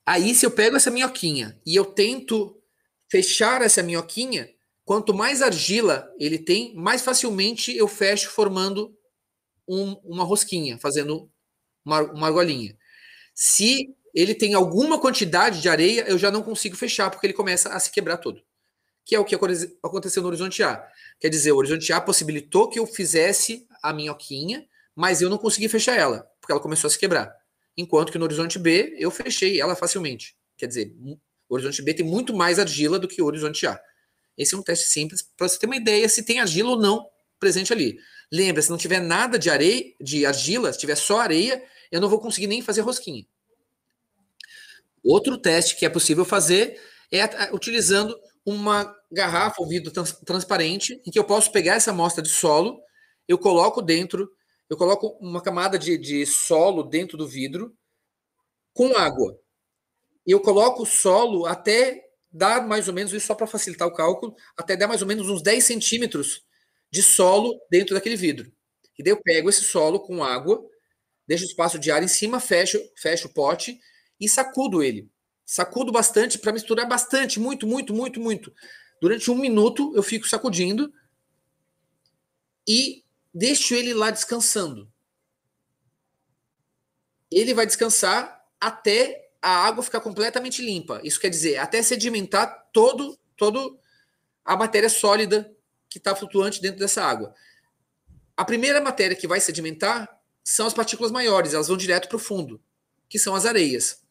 Aí, se eu pego essa minhoquinha e eu tento fechar essa minhoquinha, Quanto mais argila ele tem, mais facilmente eu fecho formando um, uma rosquinha, fazendo uma, uma argolinha. Se ele tem alguma quantidade de areia, eu já não consigo fechar, porque ele começa a se quebrar todo. Que é o que aconteceu no Horizonte A. Quer dizer, o Horizonte A possibilitou que eu fizesse a minhoquinha, mas eu não consegui fechar ela, porque ela começou a se quebrar. Enquanto que no Horizonte B, eu fechei ela facilmente. Quer dizer, o Horizonte B tem muito mais argila do que o Horizonte A. Esse é um teste simples para você ter uma ideia se tem argila ou não presente ali. Lembra, se não tiver nada de areia, de argila, se tiver só areia, eu não vou conseguir nem fazer rosquinha. Outro teste que é possível fazer é ah, utilizando uma garrafa ou vidro trans transparente em que eu posso pegar essa amostra de solo, eu coloco dentro, eu coloco uma camada de, de solo dentro do vidro com água. Eu coloco o solo até dá mais ou menos isso só para facilitar o cálculo, até dar mais ou menos uns 10 centímetros de solo dentro daquele vidro. E daí eu pego esse solo com água, deixo o espaço de ar em cima, fecho, fecho o pote e sacudo ele. Sacudo bastante para misturar bastante, muito, muito, muito, muito. Durante um minuto eu fico sacudindo e deixo ele lá descansando. Ele vai descansar até a água fica completamente limpa. Isso quer dizer, até sedimentar todo, todo a matéria sólida que está flutuante dentro dessa água. A primeira matéria que vai sedimentar são as partículas maiores, elas vão direto para o fundo, que são as areias.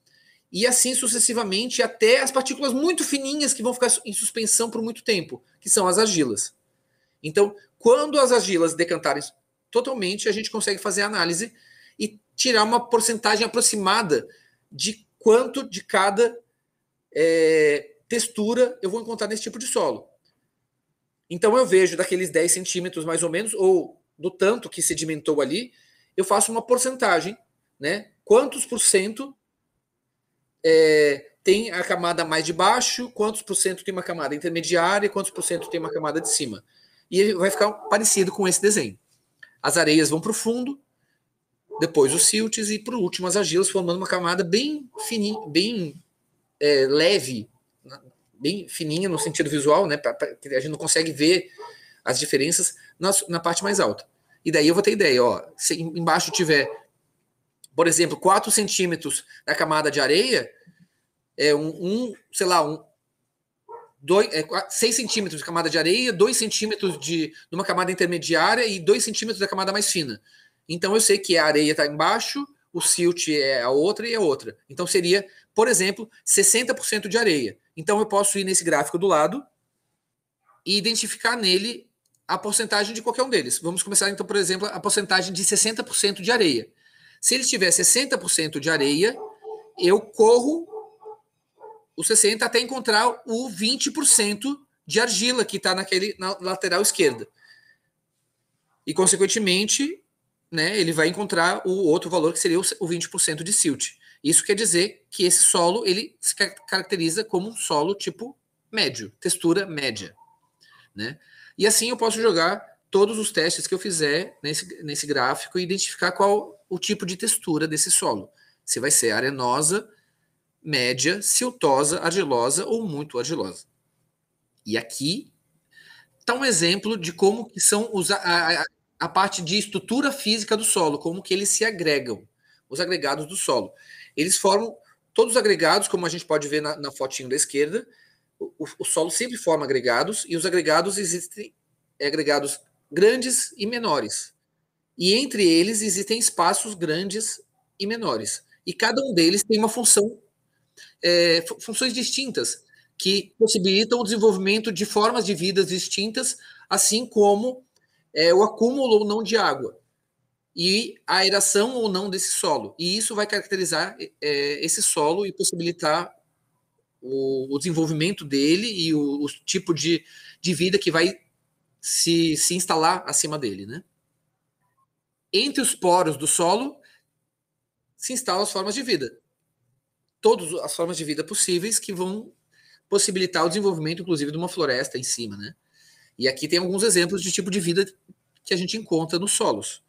E assim sucessivamente até as partículas muito fininhas que vão ficar em suspensão por muito tempo, que são as argilas. Então, quando as argilas decantarem totalmente, a gente consegue fazer a análise e tirar uma porcentagem aproximada de quanto de cada é, textura eu vou encontrar nesse tipo de solo. Então eu vejo daqueles 10 centímetros mais ou menos, ou do tanto que sedimentou ali, eu faço uma porcentagem, né? Quantos por cento é, tem a camada mais de baixo, quantos por cento tem uma camada intermediária, quantos por cento tem uma camada de cima. E vai ficar parecido com esse desenho. As areias vão para o fundo, depois os siltes e, por último, as argilas, formando uma camada bem fininha, bem é, leve, bem fininha no sentido visual, né? Pra, pra, a gente não consegue ver as diferenças na, na parte mais alta. E daí eu vou ter ideia, ó. Se embaixo tiver, por exemplo, 4 centímetros da camada de areia, é um, um sei lá, um, 2, é, 6 centímetros de camada de areia, 2 centímetros de, de uma camada intermediária e 2 centímetros da camada mais fina. Então eu sei que a areia está embaixo, o silt é a outra e a é outra. Então seria, por exemplo, 60% de areia. Então eu posso ir nesse gráfico do lado e identificar nele a porcentagem de qualquer um deles. Vamos começar então, por exemplo, a porcentagem de 60% de areia. Se ele tiver 60% de areia, eu corro o 60 até encontrar o 20% de argila que está naquele na lateral esquerda. E consequentemente, né, ele vai encontrar o outro valor que seria o 20% de silt. Isso quer dizer que esse solo ele se caracteriza como um solo tipo médio, textura média. Né? E assim eu posso jogar todos os testes que eu fizer nesse, nesse gráfico e identificar qual o tipo de textura desse solo. Se vai ser arenosa, média, siltosa, argilosa ou muito argilosa. E aqui está um exemplo de como que são os, a, a, a parte de estrutura física do solo, como que eles se agregam, os agregados do solo. Eles formam todos os agregados, como a gente pode ver na, na fotinho da esquerda, o, o, solo sempre forma agregados, e os agregados existem é, agregados grandes e menores. E entre eles existem espaços grandes e menores. E cada um deles tem uma função, é, funções distintas, que possibilitam o desenvolvimento de formas de vidas distintas, assim como é, o acúmulo ou não de água e a aeração ou não desse solo. E isso vai caracterizar é, é, esse solo e possibilitar o, o desenvolvimento dele e o, o, tipo de, de vida que vai se, se instalar acima dele. Né? Entre os poros do solo se instalam as formas de vida. Todas as formas de vida possíveis que vão possibilitar o desenvolvimento, inclusive, de uma floresta em cima. Né? E aqui tem alguns exemplos de tipo de vida que a gente encontra nos solos,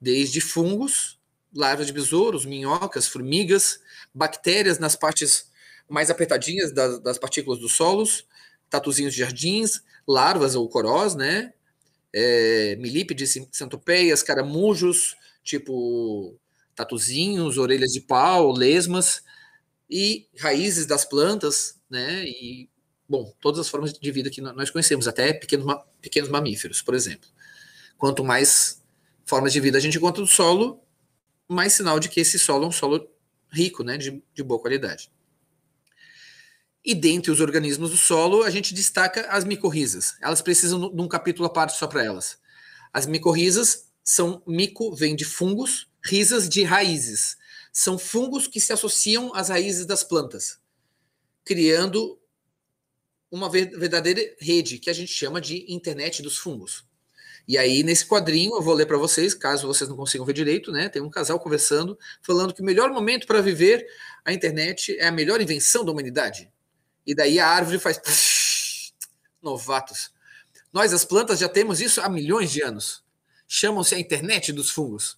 desde fungos, larvas de besouros, minhocas, formigas, bactérias nas partes mais apertadinhas das, das partículas dos solos, tatuzinhos de jardins, larvas ou corós, né? É, milípedes, centopeias, caramujos, tipo tatuzinhos, orelhas de pau, lesmas e raízes das plantas, né? E bom, todas as formas de vida que nós conhecemos, até pequenos, pequenos mamíferos, por exemplo. Quanto mais formas de vida a gente encontra no solo, mais sinal de que esse solo é um solo rico, né, de, de boa qualidade. E dentre os organismos do solo, a gente destaca as micorrizas. Elas precisam de um capítulo à parte só para elas. As micorrizas são mico, vem de fungos, risas de raízes. São fungos que se associam às raízes das plantas, criando uma verdadeira rede que a gente chama de internet dos fungos. E aí, nesse quadrinho, eu vou ler para vocês, caso vocês não consigam ver direito, né? Tem um casal conversando, falando que o melhor momento para viver a internet é a melhor invenção da humanidade. E daí a árvore faz. *laughs* Novatos. Nós, as plantas, já temos isso há milhões de anos. Chamam-se a internet dos fungos.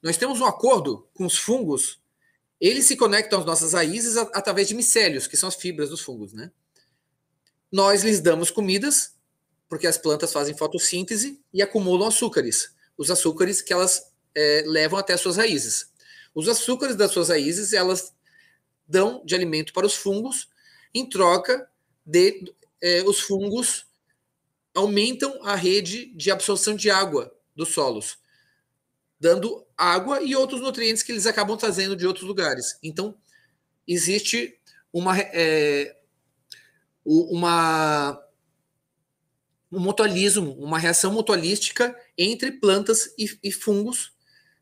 Nós temos um acordo com os fungos. Eles se conectam às nossas raízes através de micélios, que são as fibras dos fungos, né? nós lhes damos comidas, porque as plantas fazem fotossíntese e acumulam açúcares. Os açúcares que elas é, levam até as suas raízes. Os açúcares das suas raízes, elas dão de alimento para os fungos, em troca de é, os fungos aumentam a rede de absorção de água dos solos, dando água e outros nutrientes que eles acabam trazendo de outros lugares. Então, existe uma, é, uma, um mutualismo, uma reação mutualística entre plantas e, e fungos,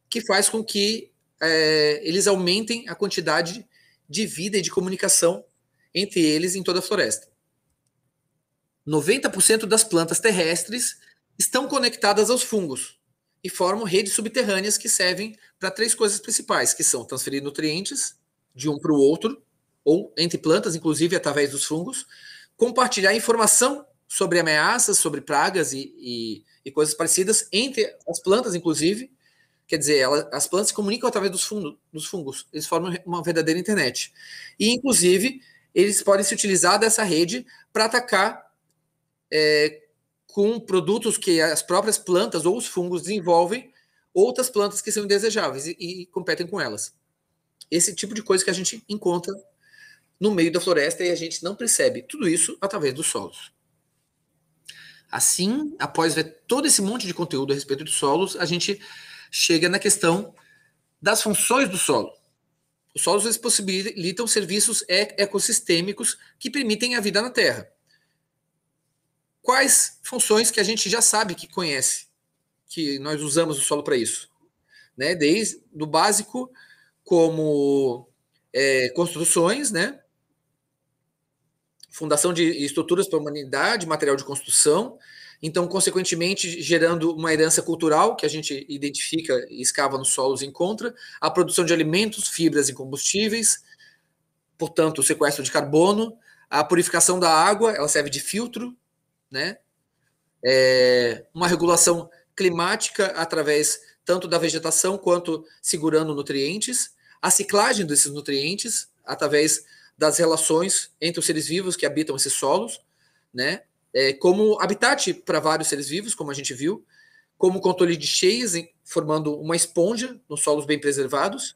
que faz com que é, eles aumentem a quantidade de vida e de comunicação entre eles em toda a floresta. 90% das plantas terrestres estão conectadas aos fungos e formam redes subterrâneas que servem para três coisas principais, que são transferir nutrientes de um para o outro, ou entre plantas, inclusive através dos fungos, compartilhar informação sobre ameaças, sobre pragas e, e, e coisas parecidas entre as plantas, inclusive. Quer dizer, ela, as plantas se comunicam através dos, fundo, dos fungos, eles formam uma verdadeira internet. E, inclusive, eles podem se utilizar dessa rede para atacar é, com produtos que as próprias plantas ou os fungos desenvolvem outras plantas que são indesejáveis e, e, competem com elas. Esse tipo de coisa que a gente encontra no meio da floresta e a gente não percebe tudo isso através dos solos. Assim, após ver todo esse monte de conteúdo a respeito dos solos, a gente chega na questão das funções do solo. Os solos eles possibilitam serviços ecossistêmicos que permitem a vida na Terra. Quais funções que a gente já sabe que conhece, que nós usamos o solo para isso? Né? Desde do básico, como é, construções, né? fundação de estruturas para a humanidade, material de construção, então, consequentemente, gerando uma herança cultural que a gente identifica e escava nos solos e encontra, a produção de alimentos, fibras e combustíveis, portanto, o sequestro de carbono, a purificação da água, ela serve de filtro, né? É, uma regulação climática através tanto da vegetação quanto segurando nutrientes, a ciclagem desses nutrientes através das relações entre os seres vivos que habitam esses solos, né? É, como habitat para vários seres vivos, como a gente viu, como controle de cheias, formando uma esponja nos solos bem preservados,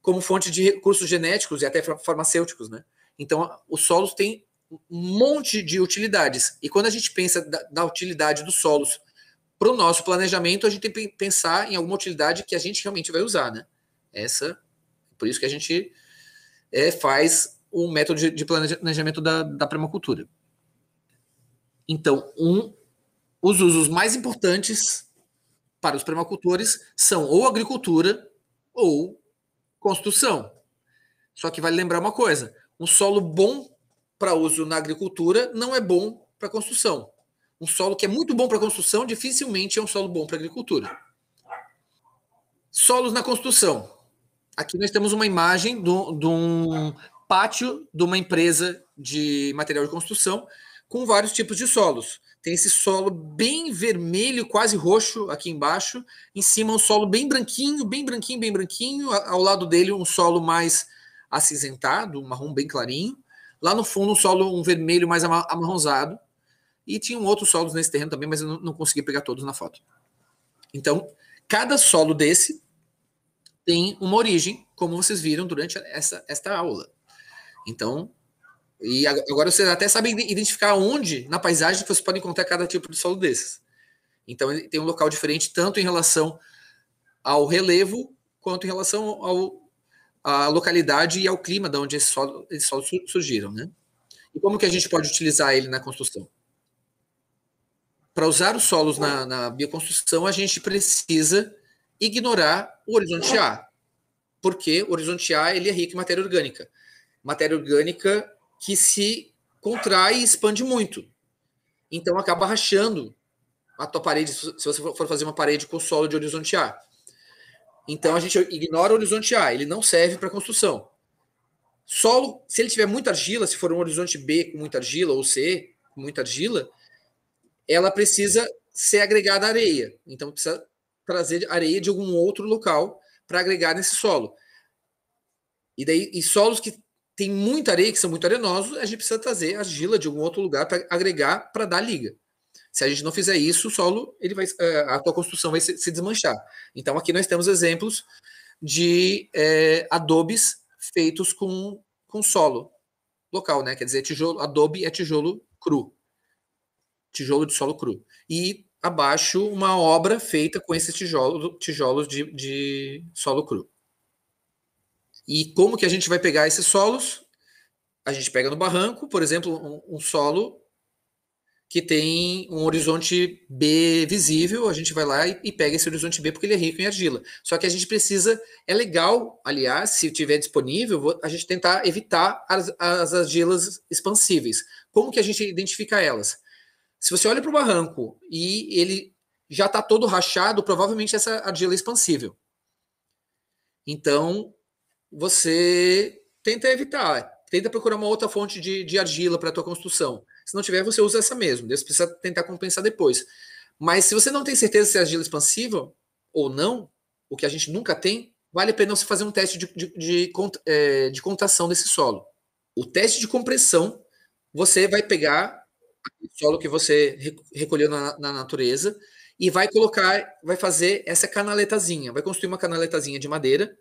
como fonte de recursos genéticos e até farmacêuticos, né? Então, os solos têm um monte de utilidades. E quando a gente pensa da, da utilidade dos solos para o nosso planejamento, a gente tem que pensar em alguma utilidade que a gente realmente vai usar, né? Essa, por isso que a gente é, faz o método de planejamento da, da permacultura. Então, um, os usos mais importantes para os permacultores são ou agricultura ou construção. Só que vale lembrar uma coisa: um solo bom para uso na agricultura não é bom para construção. Um solo que é muito bom para construção dificilmente é um solo bom para agricultura. Solos na construção. Aqui nós temos uma imagem de um pátio de uma empresa de material de construção com vários tipos de solos. Tem esse solo bem vermelho, quase roxo aqui embaixo. Em cima, um solo bem branquinho, bem branquinho, bem branquinho. Ao lado dele, um solo mais acinzentado, um marrom bem clarinho. Lá no fundo, um solo um vermelho mais amarronzado. E tinham outros solos nesse terreno também, mas eu não, não consegui pegar todos na foto. Então, cada solo desse tem uma origem, como vocês viram durante essa, esta aula. Então, e agora vocês até sabem identificar onde na paisagem você vocês podem encontrar cada tipo de solo desses. Então, ele tem um local diferente tanto em relação ao relevo quanto em relação ao, à localidade e ao clima de onde esses solos, surgiram, né? E como que a gente pode utilizar ele na construção? Para usar os solos na, na bioconstrução, a gente precisa ignorar o horizonte A, porque o horizonte A ele é rico em matéria orgânica matéria orgânica que se contrai e expande muito. Então acaba rachando a tua parede, se você for fazer uma parede com solo de horizonte A. Então a gente ignora o horizonte A, ele não serve para construção. Solo, se ele tiver muita argila, se for um horizonte B com muita argila ou C com muita argila, ela precisa ser agregada à areia. Então precisa trazer areia de algum outro local para agregar nesse solo. E daí e solos que tem muita areia que são muito arenosos, a gente precisa trazer argila de algum outro lugar para agregar para dar liga. Se a gente não fizer isso, o solo ele vai, eh, a tua construção vai se, desmanchar. Então aqui nós temos exemplos de é, adobes feitos com, com solo local, né? Quer dizer, tijolo, adobe é tijolo cru, tijolo de solo cru. E abaixo uma obra feita com esses tijolos, tijolos de, de solo cru. E como que a gente vai pegar esses solos? A gente pega no barranco, por exemplo, um, um solo que tem um horizonte B visível, a gente vai lá e, e, pega esse horizonte B porque ele é rico em argila. Só que a gente precisa, é legal, aliás, se tiver disponível, a gente tentar evitar as, as argilas expansíveis. Como que a gente identifica elas? Se você olha para o barranco e ele já está todo rachado, provavelmente essa argila é expansível. Então, você tenta evitar, tenta procurar uma outra fonte de, de argila para a tua construção. Se não tiver, você usa essa mesmo. Deus precisa tentar compensar depois. Mas se você não tem certeza se é argila expansiva ou não, o que a gente nunca tem, vale a pena você fazer um teste de, de, de, é, de, de contação desse solo. O teste de compressão, você vai pegar o solo que você recolheu na, na natureza e vai colocar, vai fazer essa canaletazinha, vai construir uma canaletazinha de madeira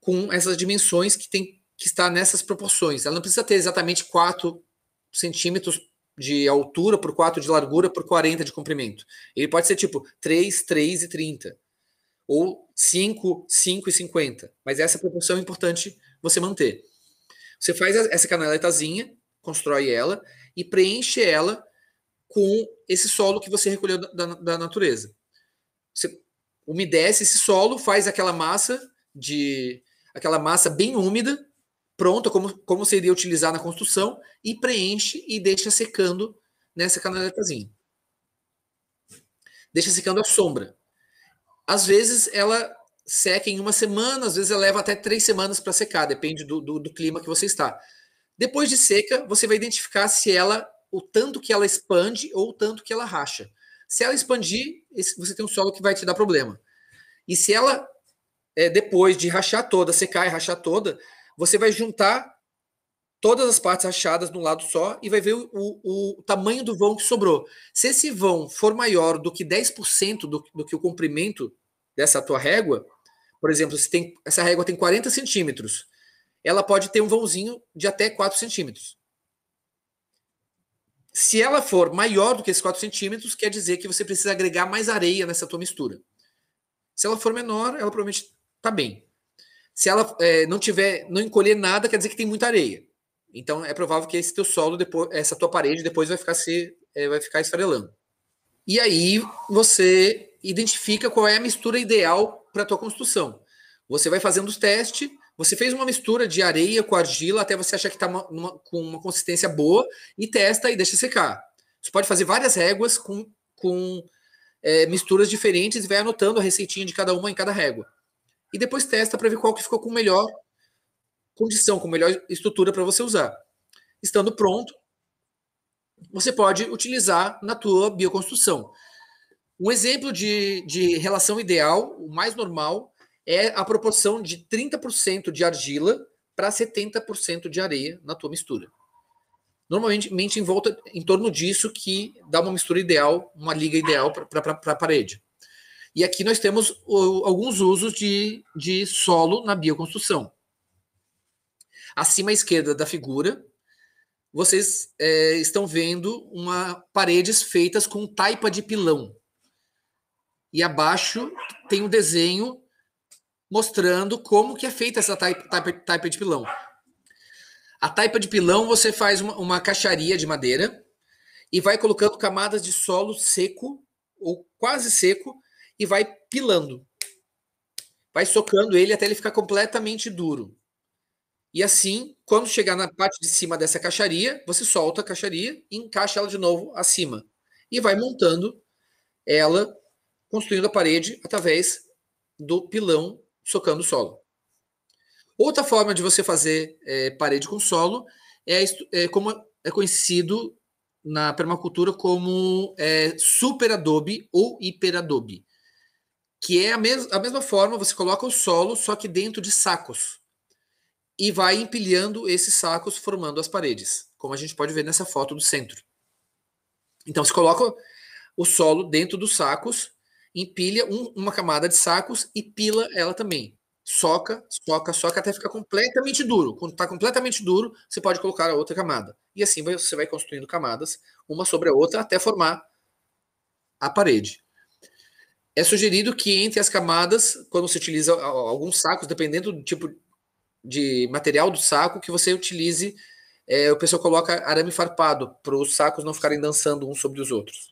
com essas dimensões que tem que estar nessas proporções. Ela não precisa ter exatamente 4 centímetros de altura por 4 de largura por 40 de comprimento. Ele pode ser tipo 3, 3 e 30. Ou 5, 5 e 50. Mas essa proporção é importante você manter. Você faz essa canaletazinha, constrói ela e preenche ela com esse solo que você recolheu da, da natureza. Você umedece esse solo, faz aquela massa de aquela massa bem úmida, pronta, como, como seria utilizar na construção, e preenche e deixa secando nessa canaletazinha. Deixa secando a sombra. Às vezes ela seca em uma semana, às vezes ela leva até três semanas para secar, depende do, do, do clima que você está. Depois de seca, você vai identificar se ela, o tanto que ela expande ou o tanto que ela racha. Se ela expandir, você tem um solo que vai te dar problema. E se ela é, depois de rachar toda, secar e rachar toda, você vai juntar todas as partes rachadas num lado só e vai ver o, o, o, tamanho do vão que sobrou. Se esse vão for maior do que 10% do, do que o comprimento dessa tua régua, por exemplo, se tem, essa régua tem 40 centímetros, ela pode ter um vãozinho de até 4 centímetros. Se ela for maior do que esses 4 centímetros, quer dizer que você precisa agregar mais areia nessa tua mistura. Se ela for menor, ela provavelmente tá bem. Se ela é, não tiver, não encolher nada, quer dizer que tem muita areia. Então é provável que esse teu solo, depois, essa tua parede, depois vai ficar se, é, vai ficar esfarelando. E aí você identifica qual é a mistura ideal para tua construção. Você vai fazendo os testes. Você fez uma mistura de areia com argila até você achar que está com uma consistência boa e testa e deixa secar. Você pode fazer várias réguas com, com é, misturas diferentes e vai anotando a receitinha de cada uma em cada régua e depois testa para ver qual que ficou com melhor condição, com melhor estrutura para você usar. Estando pronto, você pode utilizar na tua bioconstrução. Um exemplo de, de relação ideal, o mais normal, é a proporção de 30% de argila para 70% de areia na tua mistura. Normalmente em, volta, em torno disso que dá uma mistura ideal, uma liga ideal para a parede. E aqui nós temos o, alguns usos de, de solo na bioconstrução. Acima à esquerda da figura, vocês é, estão vendo uma paredes feitas com taipa de pilão. E abaixo tem um desenho mostrando como que é feita essa taipa, taipa, taipa de pilão. A taipa de pilão você faz uma, uma caixaria de madeira e vai colocando camadas de solo seco ou quase seco e vai pilando. Vai socando ele até ele ficar completamente duro. E assim, quando chegar na parte de cima dessa caixaria, você solta a caixaria e encaixa ela de novo acima. E vai montando ela, construindo a parede através do pilão socando o solo. Outra forma de você fazer é, parede com solo é, é, como é conhecido na permacultura como é, superadobe ou hiperadobe que é a, mes a mesma forma, você coloca o solo, só que dentro de sacos. E vai empilhando esses sacos, formando as paredes, como a gente pode ver nessa foto do centro. Então, você coloca o solo dentro dos sacos, empilha um, uma camada de sacos e pila ela também. Soca, soca, soca até ficar completamente duro. Quando está completamente duro, você pode colocar a outra camada. E assim você vai construindo camadas, uma sobre a outra, até formar a parede é sugerido que entre as camadas, quando se utiliza alguns sacos, dependendo do tipo de material do saco que você utilize, é, o pessoal coloca arame farpado para os sacos não ficarem dançando uns sobre os outros.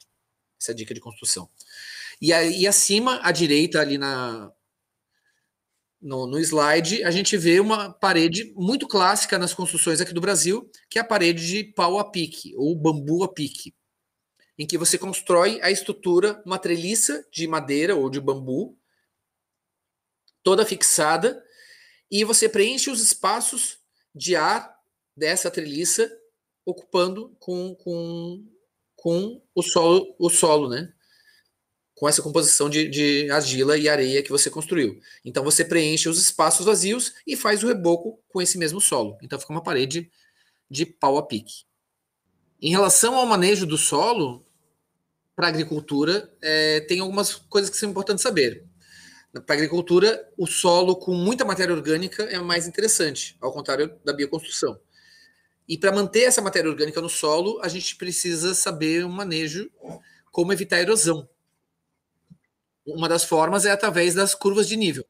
Essa é a dica de construção. E, aí, acima, à direita, ali na, no, no, slide, a gente vê uma parede muito clássica nas construções aqui do Brasil, que é a parede de pau a pique, ou bambu a pique em que você constrói a estrutura, uma treliça de madeira ou de bambu, toda fixada, e você preenche os espaços de ar dessa treliça, ocupando com, com, com o solo, o solo, né? Com essa composição de, de argila e areia que você construiu. Então você preenche os espaços vazios e faz o reboco com esse mesmo solo. Então fica uma parede de pau a pique. Em relação ao manejo do solo, para a agricultura, é, tem algumas coisas que são importantes saber. Para a agricultura, o solo com muita matéria orgânica é mais interessante, ao contrário da bioconstrução. E para manter essa matéria orgânica no solo, a gente precisa saber um manejo, como evitar a erosão. Uma das formas é através das curvas de nível.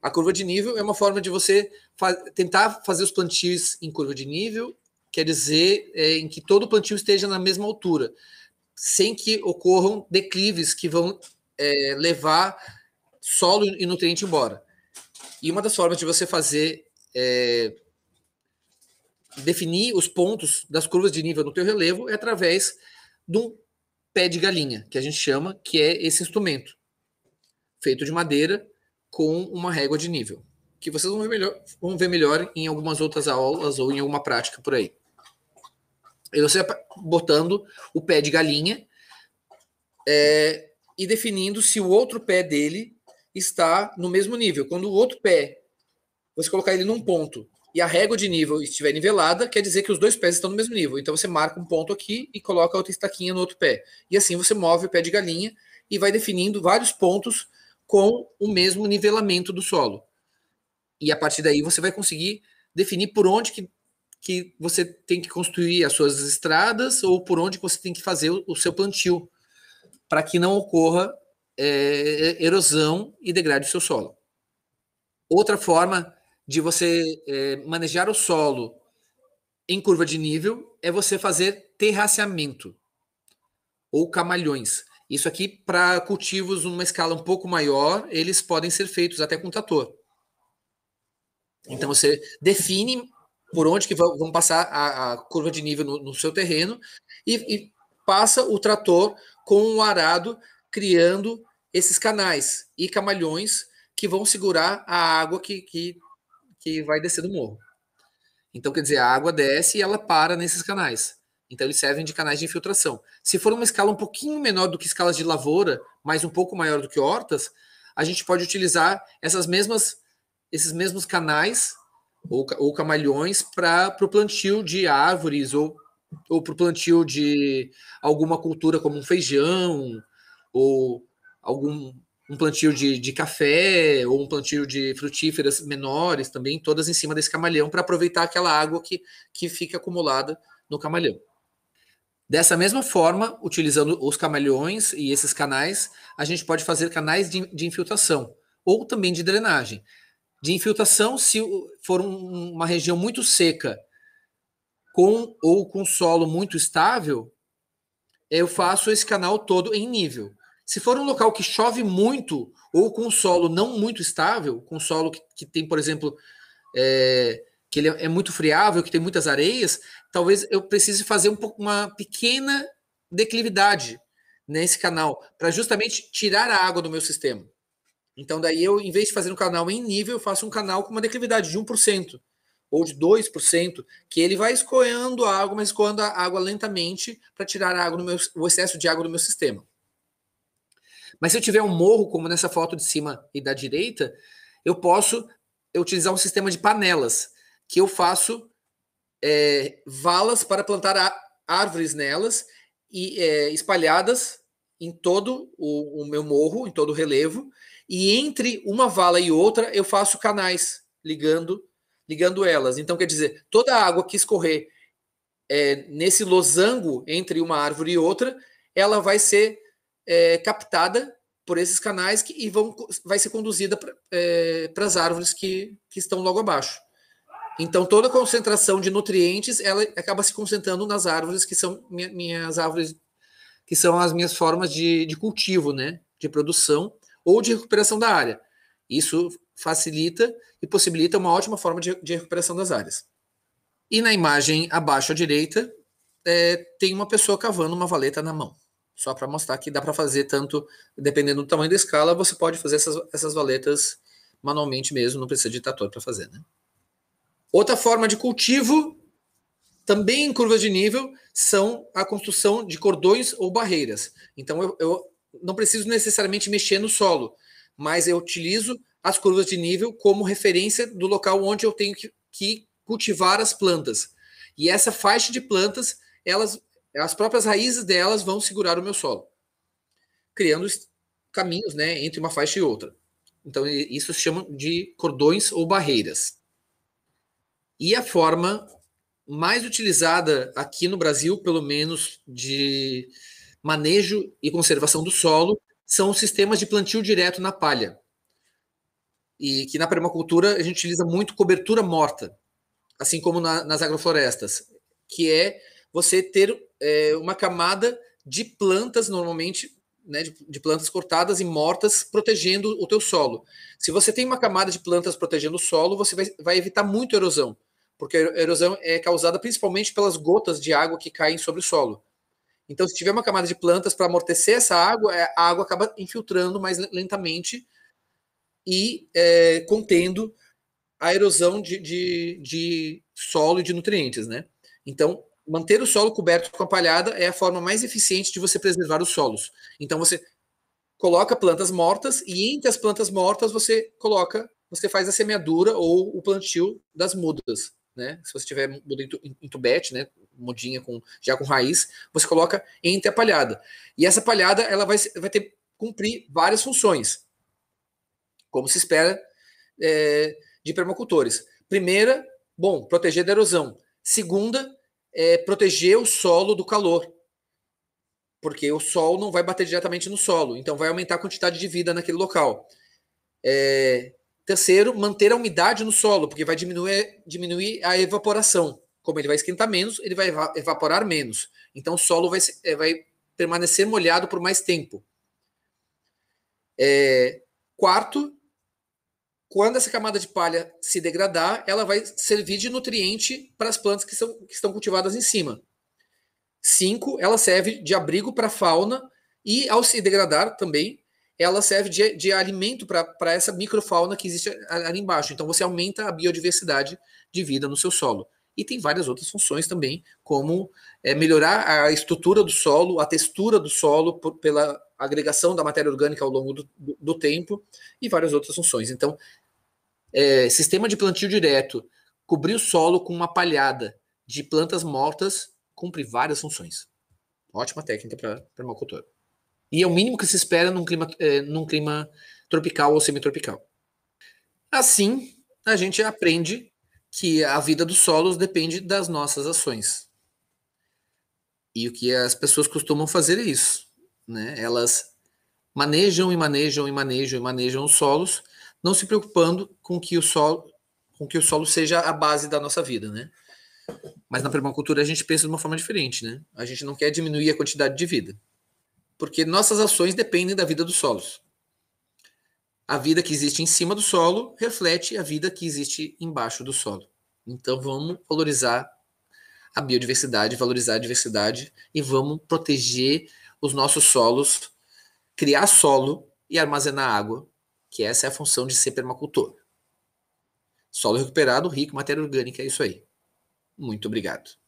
A curva de nível é uma forma de você fa tentar fazer os plantios em curva de nível, quer dizer, é, em que todo plantio esteja na mesma altura sem que ocorram declives que vão é, levar solo e nutriente embora. E uma das formas de você fazer é, definir os pontos das curvas de nível no teu relevo é através de um pé de galinha, que a gente chama, que é esse instrumento feito de madeira com uma régua de nível, que vocês vão ver melhor, vão ver melhor em algumas outras aulas ou em alguma prática por aí. E você vai botando o pé de galinha é, e definindo se o outro pé dele está no mesmo nível. Quando o outro pé, você colocar ele num ponto e a régua de nível estiver nivelada, quer dizer que os dois pés estão no mesmo nível. Então você marca um ponto aqui e coloca outra estaquinha no outro pé. E assim você move o pé de galinha e vai definindo vários pontos com o mesmo nivelamento do solo. E a partir daí você vai conseguir definir por onde que que você tem que construir as suas estradas ou por onde você tem que fazer o, seu plantio, para que não ocorra é, erosão e degrade o seu solo. Outra forma de você é, manejar o solo em curva de nível é você fazer terraceamento ou camalhões. Isso aqui para cultivos numa escala um pouco maior, eles podem ser feitos até com trator. Então você define por onde que vão passar a, a curva de nível no, no seu terreno e, e, passa o trator com o arado criando esses canais e camalhões que vão segurar a água que, que, que vai descer do morro. Então, quer dizer, a água desce e ela para nesses canais. Então, eles servem de canais de infiltração. Se for uma escala um pouquinho menor do que escalas de lavoura, mas um pouco maior do que hortas, a gente pode utilizar essas mesmas, esses mesmos canais ou, ou camalhões para o plantio de árvores ou, ou para o plantio de alguma cultura como um feijão ou algum um plantio de, de café ou um plantio de frutíferas menores também, todas em cima desse camalhão para aproveitar aquela água que, que fica acumulada no camalhão. Dessa mesma forma, utilizando os camalhões e esses canais, a gente pode fazer canais de, de infiltração ou também de drenagem de infiltração, se for um, uma região muito seca com ou com solo muito estável, eu faço esse canal todo em nível. Se for um local que chove muito ou com solo não muito estável, com solo que, que tem, por exemplo, é, que ele é muito friável, que tem muitas areias, talvez eu precise fazer um, uma pequena declividade nesse canal para justamente tirar a água do meu sistema. Então, daí eu, em vez de fazer um canal em nível, eu faço um canal com uma declividade de 1% ou de 2%, que ele vai escoando a água, mas escoando a água lentamente para tirar a água no meu, o excesso de água do meu sistema. Mas se eu tiver um morro, como nessa foto de cima e da direita, eu posso utilizar um sistema de panelas, que eu faço é, valas para plantar árvores nelas e é, espalhadas em todo o, o meu morro, em todo o relevo, e entre uma vala e outra, eu faço canais ligando ligando elas. Então, quer dizer, toda a água que escorrer é, nesse losango entre uma árvore e outra, ela vai ser é, captada por esses canais que, e vão, vai ser conduzida para é, as árvores que, que estão logo abaixo. Então, toda a concentração de nutrientes, ela acaba se concentrando nas árvores que são minha, minhas árvores, que são as minhas formas de, de cultivo, né? De produção ou de recuperação da área. Isso facilita e possibilita uma ótima forma de, de recuperação das áreas. E na imagem abaixo à direita, é, tem uma pessoa cavando uma valeta na mão. Só para mostrar que dá para fazer tanto, dependendo do tamanho da escala, você pode fazer essas, essas valetas manualmente mesmo, não precisa de tator para fazer. Né? Outra forma de cultivo, também em curvas de nível, são a construção de cordões ou barreiras. Então eu, eu não preciso necessariamente mexer no solo, mas eu utilizo as curvas de nível como referência do local onde eu tenho que, que cultivar as plantas. E essa faixa de plantas, elas, as próprias raízes delas vão segurar o meu solo, criando caminhos né, entre uma faixa e outra. Então, isso se chama de cordões ou barreiras. E a forma mais utilizada aqui no Brasil, pelo menos de manejo e conservação do solo são sistemas de plantio direto na palha. E que na permacultura a gente utiliza muito cobertura morta, assim como na, nas agroflorestas, que é você ter é, uma camada de plantas, normalmente, né, de, de plantas cortadas e mortas, protegendo o teu solo. Se você tem uma camada de plantas protegendo o solo, você vai, vai evitar muito erosão, porque a erosão é causada principalmente pelas gotas de água que caem sobre o solo. Então, se tiver uma camada de plantas para amortecer essa água, é, a água acaba infiltrando mais lentamente e é, contendo a erosão de, de, de solo e de nutrientes, né? Então, manter o solo coberto com a palhada é a forma mais eficiente de você preservar os solos. Então, você coloca plantas mortas e entre as plantas mortas você coloca, você faz a semeadura ou o plantio das mudas, né? Se você tiver muda em tubete, né? mudinha com, já com raiz, você coloca entre a palhada. E essa palhada ela vai, vai ter cumprir várias funções, como se espera é, de permacultores. Primeira, bom, proteger da erosão. Segunda, é, proteger o solo do calor, porque o sol não vai bater diretamente no solo, então vai aumentar a quantidade de vida naquele local. É, terceiro, manter a umidade no solo, porque vai diminuir, diminuir a evaporação. Como ele vai esquentar menos, ele vai evaporar menos. Então o solo vai, eh, vai permanecer molhado por mais tempo. É, quarto, quando essa camada de palha se degradar, ela vai servir de nutriente para as plantas que, são, que estão cultivadas em cima. Cinco, ela serve de abrigo para a fauna e, ao se degradar também, ela serve de, de alimento para essa microfauna que existe ali embaixo. Então, você aumenta a biodiversidade de vida no seu solo e tem várias outras funções também, como é, melhorar a estrutura do solo, a textura do solo por, pela agregação da matéria orgânica ao longo do, do, tempo e várias outras funções. Então, é, sistema de plantio direto, cobrir o solo com uma palhada de plantas mortas cumpre várias funções. Ótima técnica para permacultura. E é o mínimo que se espera num clima, é, num clima tropical ou semitropical. Assim, a gente aprende que a vida dos solos depende das nossas ações. E o que as pessoas costumam fazer é isso. Né? Elas manejam e manejam e manejam e manejam os solos, não se preocupando com que o solo, com que o solo seja a base da nossa vida. Né? Mas na permacultura a gente pensa de uma forma diferente. Né? A gente não quer diminuir a quantidade de vida. Porque nossas ações dependem da vida dos solos a vida que existe em cima do solo reflete a vida que existe embaixo do solo. Então vamos valorizar a biodiversidade, valorizar a diversidade e vamos proteger os nossos solos, criar solo e armazenar água, que essa é a função de ser permacultor. Solo recuperado, rico em matéria orgânica, é isso aí. Muito obrigado.